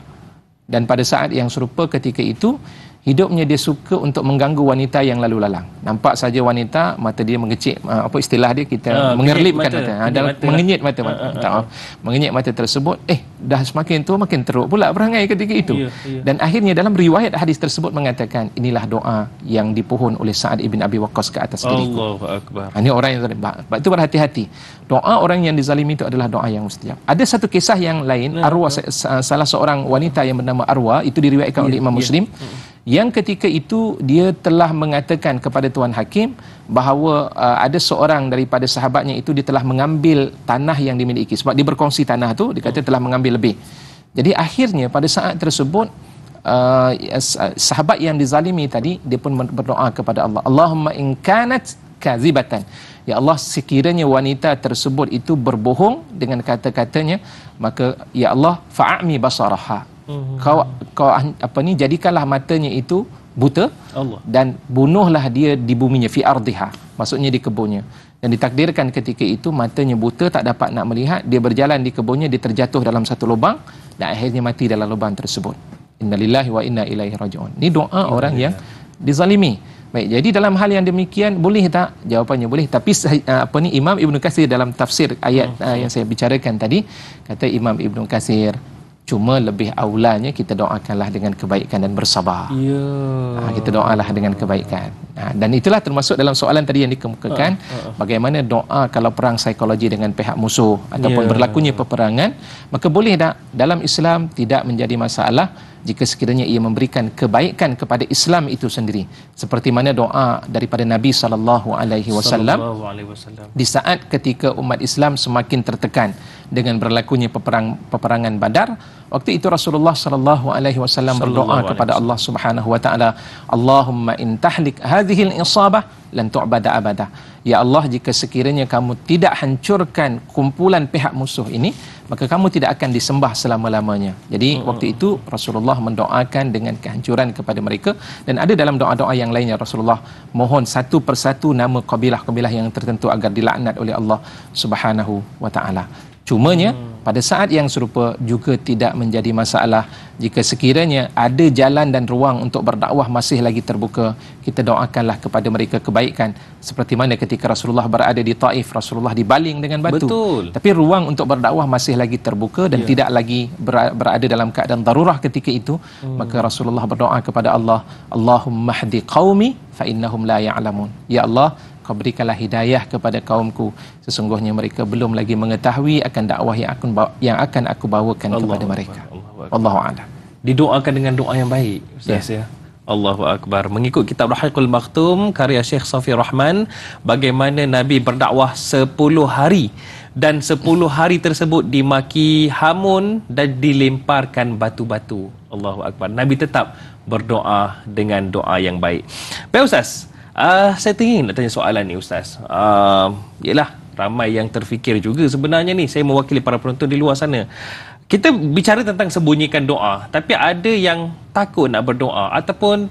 [SPEAKER 2] Dan pada saat yang serupa ketika itu, hidupnya dia suka untuk mengganggu wanita yang lalu lalang nampak saja wanita mata dia mengecik ah, apa istilah dia kita uh, mengerlipkan mata, mata. Ha, ah, mengenyit mata, mata. Uh, uh, tak, uh. mengenyit mata tersebut eh dah semakin tua makin teruk pula perangai ketika itu yeah, yeah. dan akhirnya dalam riwayat hadis tersebut mengatakan inilah doa yang dipohon oleh Sa'ad ibn Abi Waqqas ke atas diriku
[SPEAKER 1] Allahuakbar ha,
[SPEAKER 2] ini orang yang zalim sebab itu berhati-hati doa orang yang dizalimi itu adalah doa yang mustajab ada satu kisah yang lain nah, Arwa nah. salah seorang wanita yang bernama Arwa itu diriwayatkan yeah, oleh Imam yeah. Muslim yeah. Hmm. Yang ketika itu dia telah mengatakan kepada Tuan Hakim bahawa uh, ada seorang daripada sahabatnya itu dia telah mengambil tanah yang dimiliki. Sebab dia berkongsi tanah tu dia kata telah mengambil lebih. Jadi akhirnya pada saat tersebut uh, uh sahabat yang dizalimi tadi dia pun berdoa kepada Allah. Allahumma in kazibatan. Ya Allah sekiranya wanita tersebut itu berbohong dengan kata-katanya maka ya Allah fa'ami basaraha Hmm. Kau kau apa ni jadikanlah matanya itu buta Allah. dan bunuhlah dia di buminya fi ardiha. Maksudnya di kebunnya. Dan ditakdirkan ketika itu matanya buta tak dapat nak melihat, dia berjalan di kebunnya, dia terjatuh dalam satu lubang dan akhirnya mati dalam lubang tersebut. Innalillahi wa inna ilaihi rajiun. Ini doa ya, orang yang dizalimi. Baik, jadi dalam hal yang demikian boleh tak? Jawapannya boleh. Tapi eh, apa ni Imam Ibn Kasir dalam tafsir ayat oh, yang saya bicarakan tadi kata Imam Ibn Kasir Cuma lebih awalnya kita doakanlah dengan kebaikan dan bersabar. Ya. Ha, kita doalah dengan kebaikan. Ha, dan itulah termasuk dalam soalan tadi yang dikemukakan. Uh, uh, uh. Bagaimana doa kalau perang psikologi dengan pihak musuh ataupun yeah. berlakunya peperangan. Maka boleh tak dalam Islam tidak menjadi masalah jika sekiranya ia memberikan kebaikan kepada Islam itu sendiri seperti mana doa daripada Nabi sallallahu alaihi wasallam di saat ketika umat Islam semakin tertekan dengan berlakunya peperang, peperangan Badar waktu itu Rasulullah sallallahu alaihi wasallam berdoa kepada Allah Subhanahu wa taala Allahumma in tahlik hadhihi al-isabah lan tu'bada abada ya Allah jika sekiranya kamu tidak hancurkan kumpulan pihak musuh ini maka kamu tidak akan disembah selama-lamanya. Jadi hmm. waktu itu Rasulullah mendoakan dengan kehancuran kepada mereka dan ada dalam doa-doa yang lainnya Rasulullah mohon satu persatu nama kabilah-kabilah yang tertentu agar dilaknat oleh Allah Subhanahu wa taala. Cumanya hmm. pada saat yang serupa juga tidak menjadi masalah jika sekiranya ada jalan dan ruang untuk berdakwah masih lagi terbuka kita doakanlah kepada mereka kebaikan seperti mana ketika Rasulullah berada di Taif Rasulullah dibaling dengan batu Betul. tapi ruang untuk berdakwah masih lagi terbuka dan ya. tidak lagi berada dalam keadaan darurah ketika itu hmm. maka Rasulullah berdoa kepada Allah Allahumma Allahummahdi qaumi fa innahum la ya'lamun ya Allah kau berikanlah hidayah kepada kaumku sesungguhnya mereka belum lagi mengetahui akan dakwah yang akan yang akan aku bawakan Allah kepada mereka Allah. akbar didoakan
[SPEAKER 1] dengan doa yang baik ustaz yeah. ya Allahu akbar mengikut kitab Rahiqul Maktum karya Syekh Safi Rahman bagaimana nabi berdakwah 10 hari dan 10 hari tersebut dimaki hamun dan dilemparkan batu-batu Allahu akbar nabi tetap berdoa dengan doa yang baik baik ustaz Uh, saya teringin nak tanya soalan ni Ustaz. Uh, yelah, ramai yang terfikir juga sebenarnya ni. Saya mewakili para penonton di luar sana. Kita bicara tentang sembunyikan doa. Tapi ada yang takut nak berdoa ataupun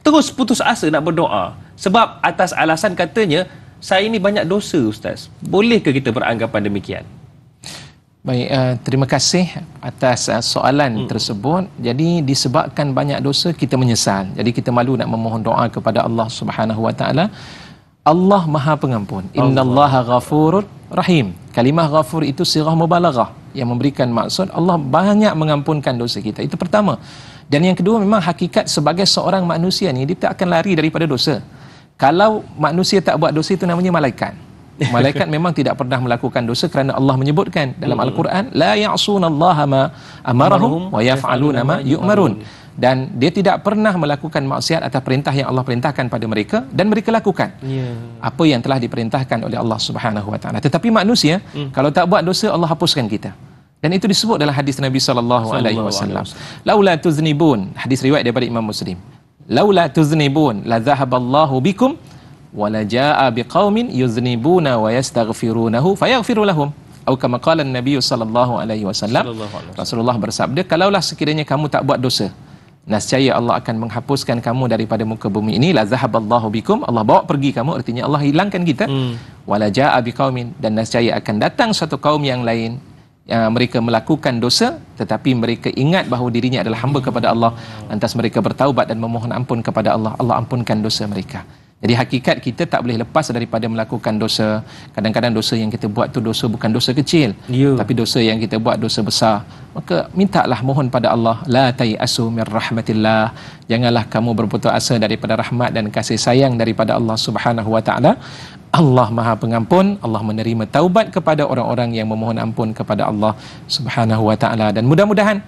[SPEAKER 1] terus putus asa nak berdoa. Sebab atas alasan katanya, saya ini banyak dosa Ustaz. Bolehkah kita beranggapan demikian?
[SPEAKER 2] Baik, uh, terima kasih atas uh, soalan hmm. tersebut. Jadi disebabkan banyak dosa kita menyesal. Jadi kita malu nak memohon doa kepada Allah Subhanahu Wa Taala. Allah Maha Pengampun. Innallaha ghafurur rahim. Kalimah ghafur itu sirah mubalaghah yang memberikan maksud Allah banyak mengampunkan dosa kita. Itu pertama. Dan yang kedua memang hakikat sebagai seorang manusia ni dia tak akan lari daripada dosa. Kalau manusia tak buat dosa itu namanya malaikat. Malaikat memang tidak pernah melakukan dosa kerana Allah menyebutkan dalam hmm. Al-Quran la ya'sunallaha ma amarahum wa yaf'aluna ma yu'marun dan dia tidak pernah melakukan maksiat atau perintah yang Allah perintahkan pada mereka dan mereka lakukan yeah. apa yang telah diperintahkan oleh Allah Subhanahu wa taala tetapi manusia mm. kalau tak buat dosa Allah hapuskan kita dan itu disebut dalam hadis Nabi sallallahu alaihi wasallam laula tuznibun hadis riwayat daripada Imam Muslim laula tuznibun la zahaballahu bikum wala jaa bi yuznibuna wa yastaghfirunahu fayaghfiru lahum atau kama qala an sallallahu alaihi wasallam Rasulullah bersabda kalaulah sekiranya kamu tak buat dosa nascaya Allah akan menghapuskan kamu daripada muka bumi ini la zahaballahu bikum Allah bawa pergi kamu artinya Allah hilangkan kita hmm. wala jaa dan nascaya akan datang satu kaum yang lain yang mereka melakukan dosa tetapi mereka ingat bahawa dirinya adalah hamba kepada Allah lantas mereka bertaubat dan memohon ampun kepada Allah Allah ampunkan dosa mereka jadi hakikat kita tak boleh lepas daripada melakukan dosa. Kadang-kadang dosa yang kita buat tu dosa bukan dosa kecil. Yeah. Tapi dosa yang kita buat dosa besar. Maka mintalah mohon pada Allah. La tayasu min rahmatillah. Janganlah kamu berputus asa daripada rahmat dan kasih sayang daripada Allah subhanahu wa ta'ala. Allah maha pengampun Allah menerima taubat kepada orang-orang yang memohon ampun kepada Allah subhanahu wa ta'ala dan mudah-mudahan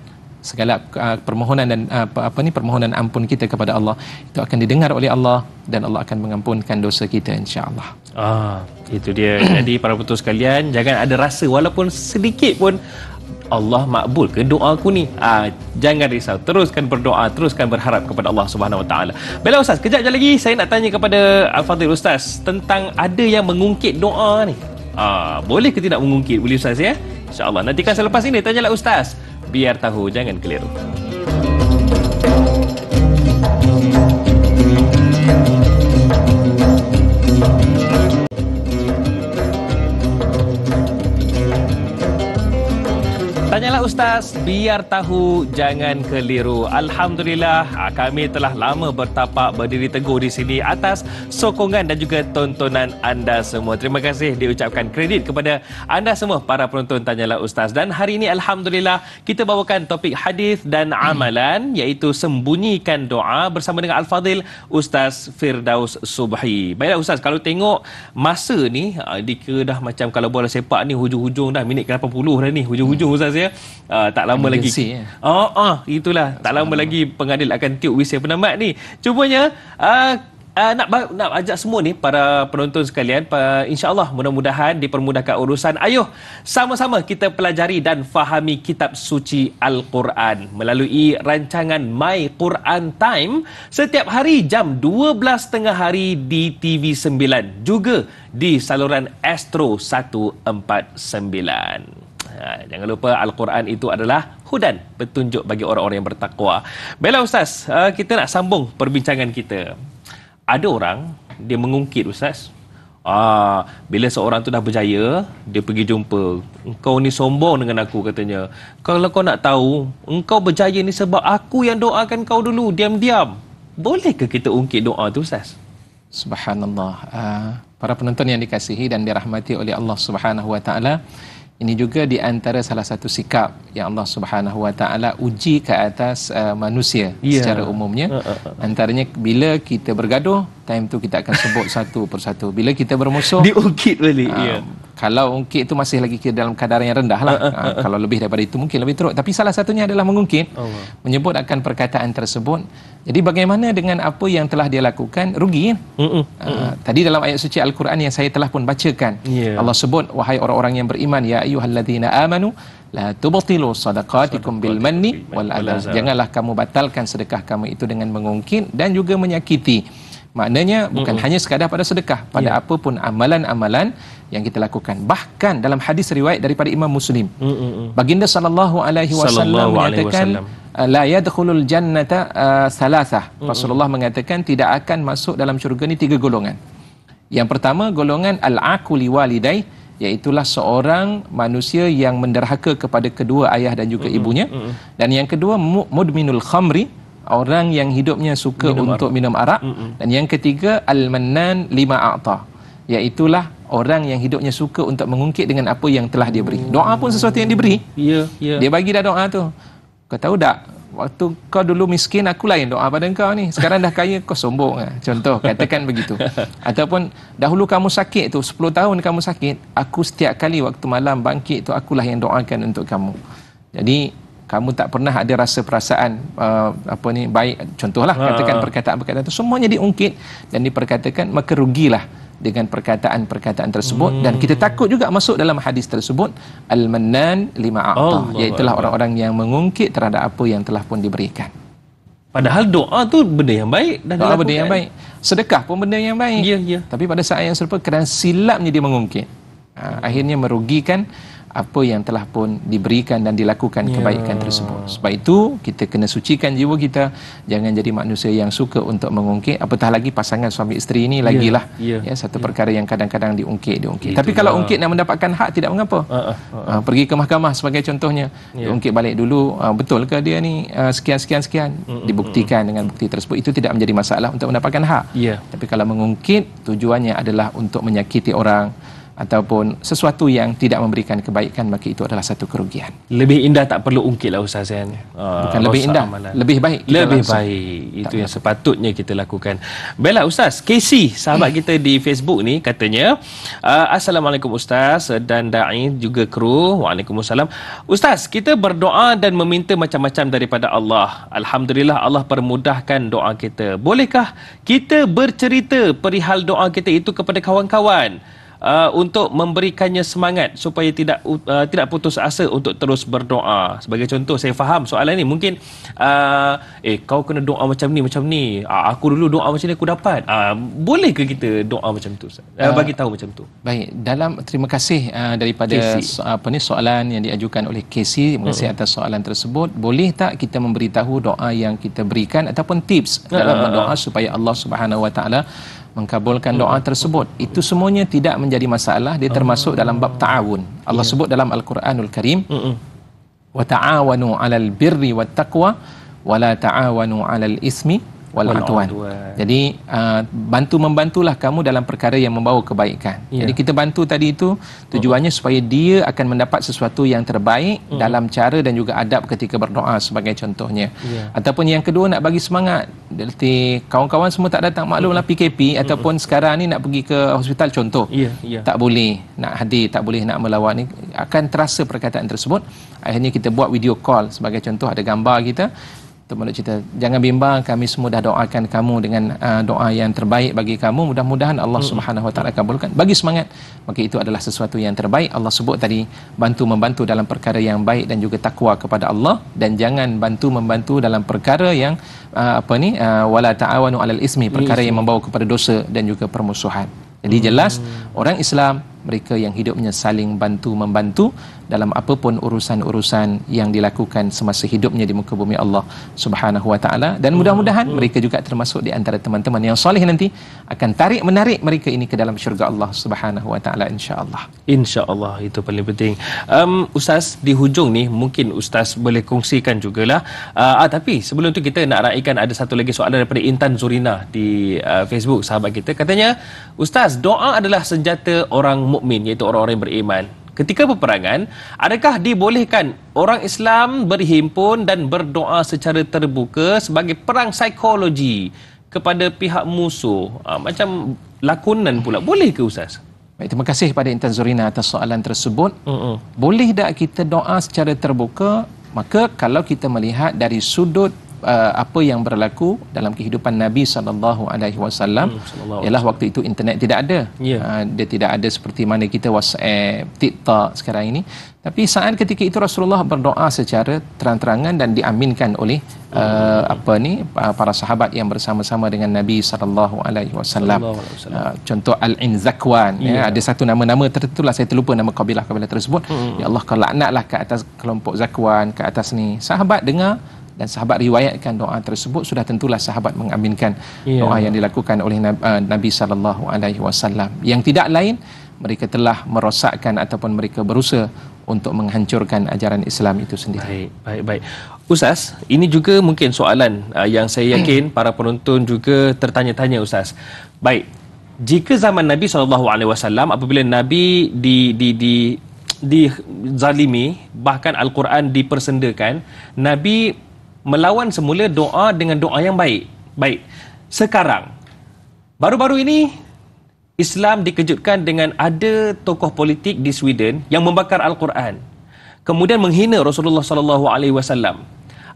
[SPEAKER 2] segala ah, permohonan dan ah, apa, apa ni permohonan ampun kita kepada Allah itu akan didengar oleh Allah dan Allah akan mengampunkan dosa kita insya Allah.
[SPEAKER 1] Ah itu dia. Jadi para putus sekalian jangan ada rasa walaupun sedikit pun Allah makbul ke doa aku ni? Ah jangan risau. Teruskan berdoa, teruskan berharap kepada Allah Subhanahu Wa Taala. Bella Ustaz, kejap je lagi saya nak tanya kepada Al-Fadhil Ustaz tentang ada yang mengungkit doa ni. Ah boleh ke tidak mengungkit? Boleh Ustaz ya? InsyaAllah. Nantikan selepas ini, tanyalah Ustaz biar tahu jangan keliru. pentas biar tahu jangan keliru. Alhamdulillah ah, kami telah lama bertapak berdiri teguh di sini atas sokongan dan juga tontonan anda semua. Terima kasih diucapkan kredit kepada anda semua para penonton Tanyalah Ustaz. Dan hari ini Alhamdulillah kita bawakan topik hadis dan amalan hmm. iaitu sembunyikan doa bersama dengan Al-Fadhil Ustaz Firdaus Subhi. Baiklah Ustaz kalau tengok masa ni ah, dikira dah macam kalau bola sepak ni hujung-hujung dah minit ke-80 dah ni hujung-hujung hmm. Ustaz ya uh, tak lama lagi. Ah oh, oh, itulah That's tak lama lagi pengadil akan tiup whistle penamat ni. Cubanya uh, Uh, nak nak ajak semua ni para penonton sekalian uh, insyaallah mudah-mudahan dipermudahkan urusan ayuh sama-sama kita pelajari dan fahami kitab suci al-Quran melalui rancangan My Quran Time setiap hari jam 12:30 hari di TV9 juga di saluran Astro 149 Ha, jangan lupa Al-Quran itu adalah hudan, petunjuk bagi orang-orang yang bertakwa. Baiklah Ustaz, ha, kita nak sambung perbincangan kita. Ada orang, dia mengungkit Ustaz, Ah, bila seorang tu dah berjaya, dia pergi jumpa. Engkau ni sombong dengan aku katanya. Kalau kau nak tahu, engkau berjaya ni sebab aku yang doakan kau dulu, diam-diam. Boleh ke kita ungkit doa tu, Ustaz? Subhanallah.
[SPEAKER 2] Uh, para penonton yang dikasihi dan dirahmati oleh Allah Subhanahu Wa Taala, ini juga di antara salah satu sikap yang Allah Subhanahu Wa Taala uji ke atas uh, manusia yeah. secara umumnya. Uh, uh, uh. Antaranya bila kita bergaduh, time tu kita akan sebut satu persatu. Bila kita bermusuh, diungkit balik. Um, yeah kalau ungkit itu masih lagi kira dalam kadar yang rendah lah. ha, kalau lebih daripada itu mungkin lebih teruk tapi salah satunya adalah mengungkit Allah. menyebut akan perkataan tersebut jadi bagaimana dengan apa yang telah dia lakukan rugi ya? mm -mm. Mm tadi dalam ayat suci Al-Quran yang saya telah pun bacakan yeah. Allah sebut wahai orang-orang yang beriman ya ayuhalladzina amanu la tubtilu sadaqatikum bil manni wal adha janganlah kamu batalkan sedekah kamu itu dengan mengungkit dan juga menyakiti maknanya bukan mm -mm. hanya sekadar pada sedekah pada yeah. apapun amalan-amalan yang kita lakukan bahkan dalam hadis riwayat daripada Imam Muslim mm, mm, mm. baginda sallallahu alaihi wasallam mengatakan ah, la yadkhulul jannata uh, salasah mm, mm, Rasulullah mengatakan tidak akan masuk dalam syurga ni tiga golongan yang pertama golongan al aquli walidai iaitulah seorang manusia yang menderhaka kepada kedua ayah dan juga mm, mm ibunya mm, mm. dan yang kedua mudminul khamri orang yang hidupnya suka minum untuk arak. minum arak mm, mm. dan yang ketiga al mannan lima a'ta Iaitulah ya, orang yang hidupnya suka untuk mengungkit dengan apa yang telah dia beri. Doa pun sesuatu yang diberi. Ya, yeah, ya. Yeah. Dia bagi dah doa tu. Kau tahu tak? Waktu kau dulu miskin, aku lain doa pada kau ni. Sekarang dah kaya, kau sombong. Lah. Contoh, katakan begitu. Ataupun, dahulu kamu sakit tu, 10 tahun kamu sakit, aku setiap kali waktu malam bangkit tu, akulah yang doakan untuk kamu. Jadi, kamu tak pernah ada rasa perasaan uh, apa ni baik contohlah ah. katakan perkataan-perkataan itu semuanya diungkit dan diperkatakan maka rugilah dengan perkataan-perkataan tersebut hmm. dan kita hmm. takut juga masuk dalam hadis tersebut al-mannan lima a'ta iaitu orang-orang yang mengungkit terhadap apa yang telah pun diberikan. Padahal doa tu benda yang baik dan doa benda yang baik. Sedekah pun benda yang baik. Ya, ya. Tapi pada saat yang serupa kerana silapnya dia mengungkit. Ha, akhirnya merugikan apa yang telah pun diberikan dan dilakukan yeah. kebaikan tersebut. Sebab itu kita kena sucikan jiwa kita, jangan jadi manusia yang suka untuk mengungkit, apatah lagi pasangan suami isteri ini ya, lagilah. Yeah. Yeah. Ya, satu yeah. perkara yang kadang-kadang diungkit, diungkit. Tapi kalau ungkit nak mendapatkan hak tidak mengapa. Uh, uh, uh, uh. pergi ke mahkamah sebagai contohnya, yeah. diungkit balik dulu, uh, betul ke dia ni sekian-sekian uh, sekian, sekian, sekian mm,
[SPEAKER 1] mm, dibuktikan
[SPEAKER 2] mm, dengan bukti tersebut itu tidak menjadi masalah untuk mendapatkan hak. Yeah. Tapi kalau mengungkit tujuannya adalah untuk menyakiti orang ataupun sesuatu yang tidak memberikan kebaikan maka itu adalah satu kerugian.
[SPEAKER 1] Lebih indah tak perlu ungkit lah ustaz Zain. Ah, Bukan uh, lebih indah, amalan. lebih baik. Lebih langsung. baik. Itu tak yang sepatutnya tak. kita lakukan. Baiklah ustaz, Casey, sahabat kita di Facebook ni katanya, uh, assalamualaikum ustaz dan dai juga kru. Waalaikumsalam. Ustaz, kita berdoa dan meminta macam-macam daripada Allah. Alhamdulillah Allah permudahkan doa kita. Bolehkah kita bercerita perihal doa kita itu kepada kawan-kawan? uh, untuk memberikannya semangat supaya tidak uh, tidak putus asa untuk terus berdoa. Sebagai contoh saya faham soalan ini mungkin uh, eh kau kena doa macam ni macam ni. Uh, aku dulu doa macam ni aku dapat. Uh, boleh ke kita doa macam tu? Uh, uh, bagi tahu macam tu.
[SPEAKER 2] Baik, dalam terima kasih uh, daripada so,
[SPEAKER 1] apa ni soalan
[SPEAKER 2] yang diajukan oleh KC mengenai hmm. atas soalan tersebut. Boleh tak kita memberitahu doa yang kita berikan ataupun tips dalam berdoa supaya Allah Subhanahu Wa Taala mengkabulkan doa tersebut itu semuanya tidak menjadi masalah dia termasuk dalam bab ta'awun Allah yeah. sebut dalam Al-Quranul Karim wa ta'awanu alal birri wa taqwa wa la ta'awanu alal ismi Wal'udwan Jadi uh, Bantu membantulah kamu Dalam perkara yang membawa kebaikan yeah. Jadi kita bantu tadi itu Tujuannya uh -huh. supaya dia Akan mendapat sesuatu yang terbaik uh hmm. -huh. Dalam cara dan juga adab Ketika berdoa Sebagai contohnya yeah. Ataupun yang kedua Nak bagi semangat Kawan-kawan semua tak datang Maklumlah uh -huh. PKP Ataupun sekarang ni Nak pergi ke hospital Contoh yeah. Yeah. Tak boleh Nak hadir Tak boleh nak melawat ni Akan terasa perkataan tersebut Akhirnya kita buat video call Sebagai contoh Ada gambar kita termasuk cerita jangan bimbang kami semua dah doakan kamu dengan uh, doa yang terbaik bagi kamu mudah-mudahan Allah hmm. Subhanahu Wa kabulkan bagi semangat maka itu adalah sesuatu yang terbaik Allah sebut tadi bantu membantu dalam perkara yang baik dan juga takwa kepada Allah dan jangan bantu membantu dalam perkara yang uh, apa ni uh, wala ta'awanu alal ismi perkara yes. yang membawa kepada dosa dan juga permusuhan jadi jelas hmm. orang Islam mereka yang hidupnya saling bantu membantu dalam apa pun urusan-urusan yang dilakukan semasa hidupnya di muka bumi Allah Subhanahu wa taala dan hmm, mudah-mudahan hmm. mereka juga termasuk di antara teman-teman yang soleh nanti akan tarik menarik mereka
[SPEAKER 1] ini ke dalam syurga Allah Subhanahu wa taala insyaallah. Insyaallah itu paling penting. Um, ustaz di hujung ni mungkin ustaz boleh kongsikan jugalah uh, ah tapi sebelum tu kita nak raikan ada satu lagi soalan daripada Intan Zurina di uh, Facebook sahabat kita katanya ustaz doa adalah senjata orang mukmin iaitu orang-orang beriman ketika peperangan, adakah dibolehkan orang Islam berhimpun dan berdoa secara terbuka sebagai perang psikologi kepada pihak musuh? Ha, macam lakonan pula. Boleh ke Ustaz?
[SPEAKER 2] Baik, terima kasih kepada Intan Zorina atas soalan tersebut. Mm-mm. Boleh tak kita doa secara terbuka? Maka kalau kita melihat dari sudut uh, apa yang berlaku dalam kehidupan Nabi sallallahu alaihi wasallam hmm, ialah waktu itu internet tidak ada. Yeah. Uh, dia tidak ada seperti mana kita WhatsApp, TikTok sekarang ini. Tapi saat ketika itu Rasulullah berdoa secara terang-terangan dan diaminkan oleh uh, apa ni uh, para sahabat yang bersama-sama dengan Nabi sallallahu alaihi wasallam. Uh, contoh Al-Inzakwan yeah. ya ada satu nama-nama tertentu lah saya terlupa nama kabilah-kabilah tersebut. Mm. Ya Allah kau laknatlah ke atas kelompok Zakwan, ke atas ni. Sahabat dengar dan sahabat riwayatkan doa tersebut sudah tentulah sahabat mengaminkan yeah. doa yang dilakukan oleh eh, Nabi sallallahu alaihi wasallam yang tidak lain mereka telah merosakkan ataupun mereka berusaha untuk menghancurkan
[SPEAKER 1] ajaran Islam itu sendiri. Baik, baik, baik. Ustaz, ini juga mungkin soalan uh, yang saya yakin para penonton juga tertanya-tanya Ustaz. Baik. Jika zaman Nabi sallallahu alaihi wasallam apabila Nabi di di di dizalimi bahkan al-Quran dipersendakan, Nabi melawan semula doa dengan doa yang baik. Baik. Sekarang baru-baru ini Islam dikejutkan dengan ada tokoh politik di Sweden yang membakar Al-Quran. Kemudian menghina Rasulullah sallallahu alaihi wasallam.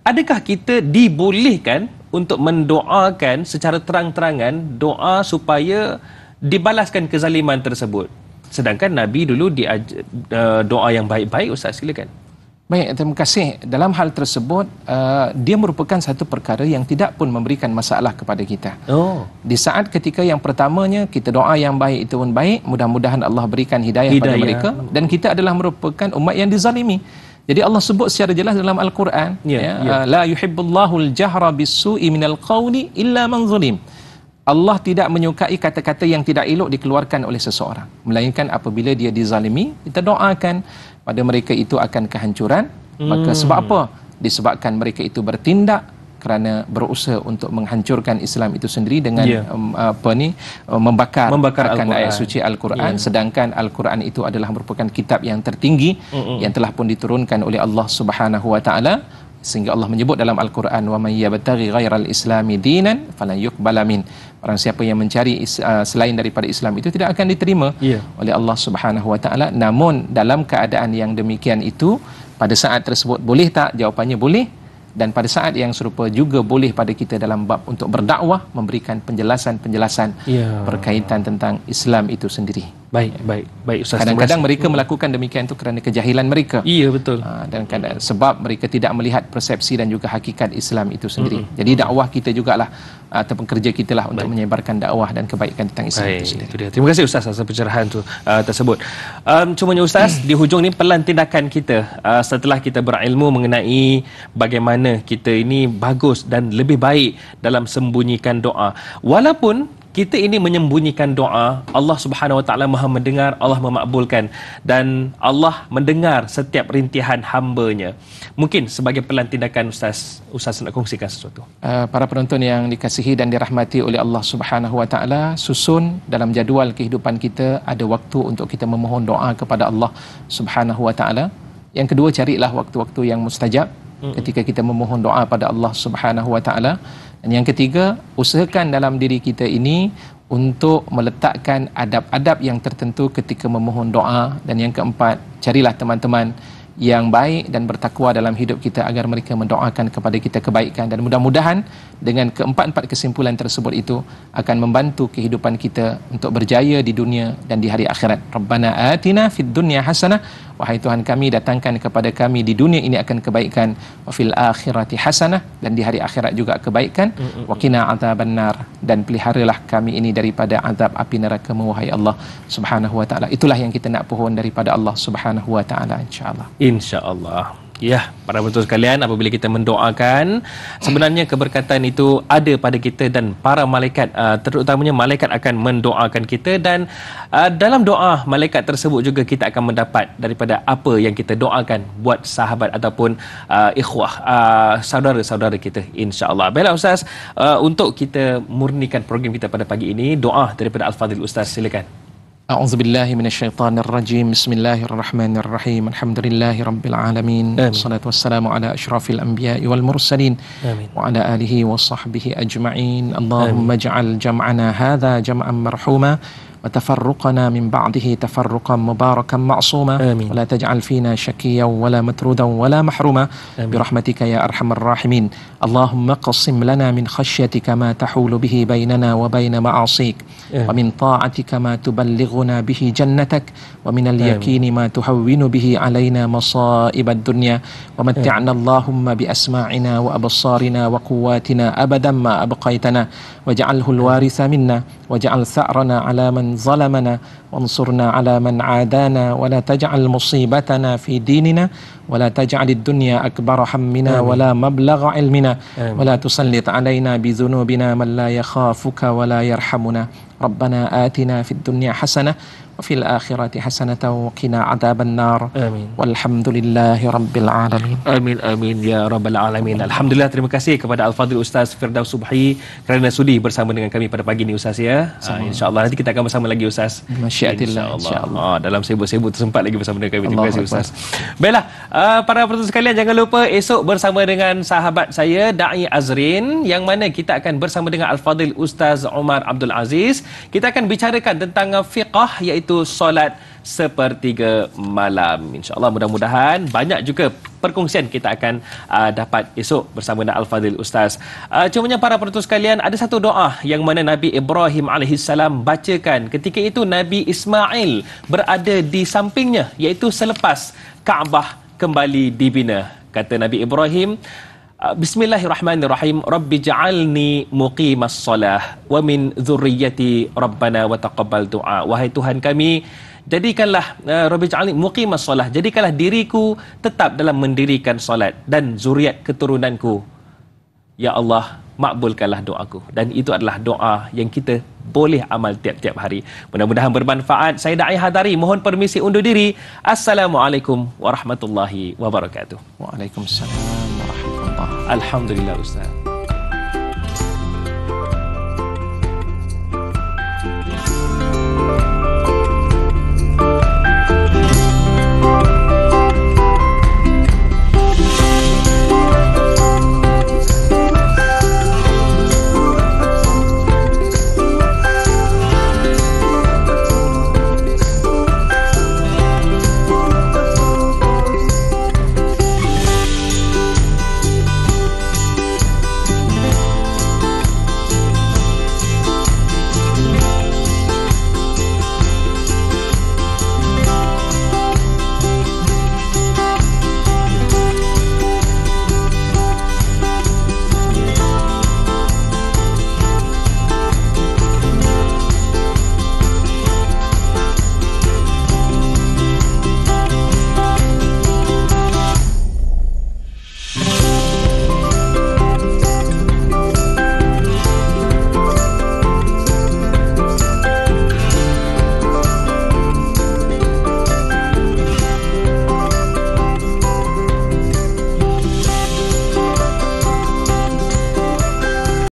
[SPEAKER 1] Adakah kita dibolehkan untuk mendoakan secara terang-terangan doa supaya dibalaskan kezaliman tersebut? Sedangkan Nabi dulu di uh, eh, doa yang baik-baik Ustaz silakan.
[SPEAKER 2] Baik, terima kasih. Dalam hal tersebut, uh, dia merupakan satu perkara yang tidak pun memberikan masalah kepada kita. Oh. Di saat ketika yang pertamanya, kita doa yang baik itu pun baik, mudah-mudahan Allah berikan hidayah, kepada mereka. Dan kita adalah merupakan umat yang dizalimi. Jadi Allah sebut secara jelas dalam Al-Quran, yeah, ya, yeah. uh, لا يحب الله الجهر بالسوء من القول إلا Allah tidak menyukai kata-kata yang tidak elok dikeluarkan oleh seseorang. Melainkan apabila dia dizalimi, kita doakan pada mereka itu akan kehancuran hmm. maka sebab apa disebabkan mereka itu bertindak kerana berusaha untuk menghancurkan Islam itu sendiri dengan yeah. um, apa ni um, membakar, membakar akan ayat suci Al-Quran yeah. sedangkan Al-Quran itu adalah merupakan kitab yang tertinggi mm -mm. yang telah pun diturunkan oleh Allah Subhanahu wa taala sehingga Allah menyebut dalam Al-Quran wa may yabtaghi ghairal islami dinan falan yuqbala min orang siapa yang mencari is, uh, selain daripada Islam itu tidak akan diterima yeah. oleh Allah Subhanahu wa taala namun dalam keadaan yang demikian itu pada saat tersebut boleh tak jawapannya boleh dan pada saat yang serupa juga boleh pada kita dalam bab untuk berdakwah memberikan penjelasan-penjelasan ya. berkaitan tentang Islam itu sendiri. Baik, baik, baik Ustaz. Kadang-kadang mereka melakukan demikian itu kerana kejahilan mereka. Iya, betul. Ah, dan kadang sebab mereka tidak melihat persepsi dan juga hakikat Islam itu sendiri. Mm-mm. Jadi
[SPEAKER 1] dakwah kita jugalah atau pekerja kita lah untuk menyebarkan dakwah dan kebaikan tentang Islam baik, itu sendiri. Itu dia. Terima kasih Ustaz atas pencerahan tu uh, tersebut. Um, cumanya Ustaz, di hujung ni pelan tindakan kita uh, setelah kita berilmu mengenai bagaimana mana kita ini bagus dan lebih baik dalam sembunyikan doa walaupun kita ini menyembunyikan doa Allah Subhanahu Wa Taala Maha mendengar Allah memakbulkan dan Allah mendengar setiap rintihan hamba-Nya mungkin sebagai pelan tindakan ustaz ustaz nak kongsikan sesuatu uh,
[SPEAKER 2] para penonton yang dikasihi dan dirahmati oleh Allah Subhanahu Wa Taala susun dalam jadual kehidupan kita ada waktu untuk kita memohon doa kepada Allah Subhanahu Wa Taala yang kedua carilah waktu-waktu yang mustajab ketika kita memohon doa pada Allah Subhanahu wa taala dan yang ketiga usahakan dalam diri kita ini untuk meletakkan adab-adab yang tertentu ketika memohon doa dan yang keempat carilah teman-teman yang baik dan bertakwa dalam hidup kita agar mereka mendoakan kepada kita kebaikan dan mudah-mudahan dengan keempat-empat kesimpulan tersebut itu akan membantu kehidupan kita untuk berjaya di dunia dan di hari akhirat. Rabbana atina fid dunya hasanah wahai Tuhan kami datangkan kepada kami di dunia ini akan kebaikan wa fil akhirati hasanah dan di hari akhirat juga kebaikan wa qina adzabannar dan peliharalah kami ini daripada azab api neraka wahai Allah Subhanahu wa taala. Itulah yang kita nak pohon daripada Allah Subhanahu wa taala insyaallah.
[SPEAKER 1] InsyaAllah Ya, para penonton sekalian apabila kita mendoakan Sebenarnya keberkatan itu ada pada kita dan para malaikat uh, Terutamanya malaikat akan mendoakan kita Dan uh, dalam doa malaikat tersebut juga kita akan mendapat Daripada apa yang kita doakan buat sahabat ataupun uh, ikhwah Saudara-saudara kita insyaAllah Baiklah Ustaz, untuk kita murnikan program kita pada pagi ini Doa daripada Al-Fadhil Ustaz silakan
[SPEAKER 2] أعوذ بالله من الشيطان الرجيم بسم الله الرحمن الرحيم الحمد لله رب العالمين آمين. والصلاة والسلام على أشرف الأنبياء والمرسلين آمين. وعلى آله وصحبه أجمعين اللهم آمين. اجعل جمعنا هذا جمعا مرحوما وتفرقنا من بعده تفرقا مباركا معصوما آمين. ولا تجعل فينا شكيا ولا مترودا ولا محروما آمين. برحمتك يا أرحم الراحمين اللهم قسم لنا من خشيتك ما تحول به بيننا وبين معاصيك آمين. ومن طاعتك ما تبلغنا به جنتك ومن اليقين ما تهون به علينا مصائب الدنيا ومتعنا اللهم بأسماعنا وأبصارنا وقواتنا أبدا ما أبقيتنا واجعله الوارث منا واجعل ثأرنا على من ظلمنا وانصرنا على من عادانا ولا تجعل مصيبتنا في ديننا ولا تجعل الدنيا أكبر همنا ولا مبلغ علمنا ولا تسلط علينا بذنوبنا من لا يخافك ولا يرحمنا ربنا آتنا في الدنيا حسنة وفي الآخرة حسنة وقنا عذاب النار آمين والحمد لله رب العالمين
[SPEAKER 1] آمين آمين يا رب العالمين الحمد لله terima kasih kepada al fadil Ustaz Firdaus Subhi kerana sudi bersama dengan kami pada pagi ini Ustaz ya uh, InsyaAllah nanti kita akan bersama lagi Ustaz InsyaAllah insya oh, dalam sibuk-sibuk tersempat lagi bersama dengan kami terima kasih Ustaz Baiklah uh, para penonton sekalian jangan lupa esok bersama dengan sahabat saya Da'i Azrin yang mana kita akan bersama dengan al fadil Ustaz Omar Abdul Aziz kita akan bicarakan tentang fiqh, iaitu iaitu solat sepertiga malam. InsyaAllah mudah-mudahan banyak juga perkongsian kita akan uh, dapat esok bersama dengan Al-Fadhil Ustaz. Uh, cumanya para penonton sekalian, ada satu doa yang mana Nabi Ibrahim AS bacakan. Ketika itu Nabi Ismail berada di sampingnya iaitu selepas Kaabah kembali dibina. Kata Nabi Ibrahim, Ah, bismillahirrahmanirrahim. Rabbi ja'alni muqimas salah wa min dhurriyyati rabbana wa taqabbal du'a. Wahai Tuhan kami, jadikanlah uh, Rabbi ja'alni muqimas salah. Jadikanlah diriku tetap dalam mendirikan solat dan zuriat keturunanku. Ya Allah, makbulkanlah doaku. Dan itu adalah doa yang kita boleh amal tiap-tiap hari. Mudah-mudahan bermanfaat. Saya Da'i Hadari, mohon permisi undur diri. Assalamualaikum warahmatullahi wabarakatuh. Waalaikumsalam warahmatullahi wabarakatuh. الله الحمد لله أستاذ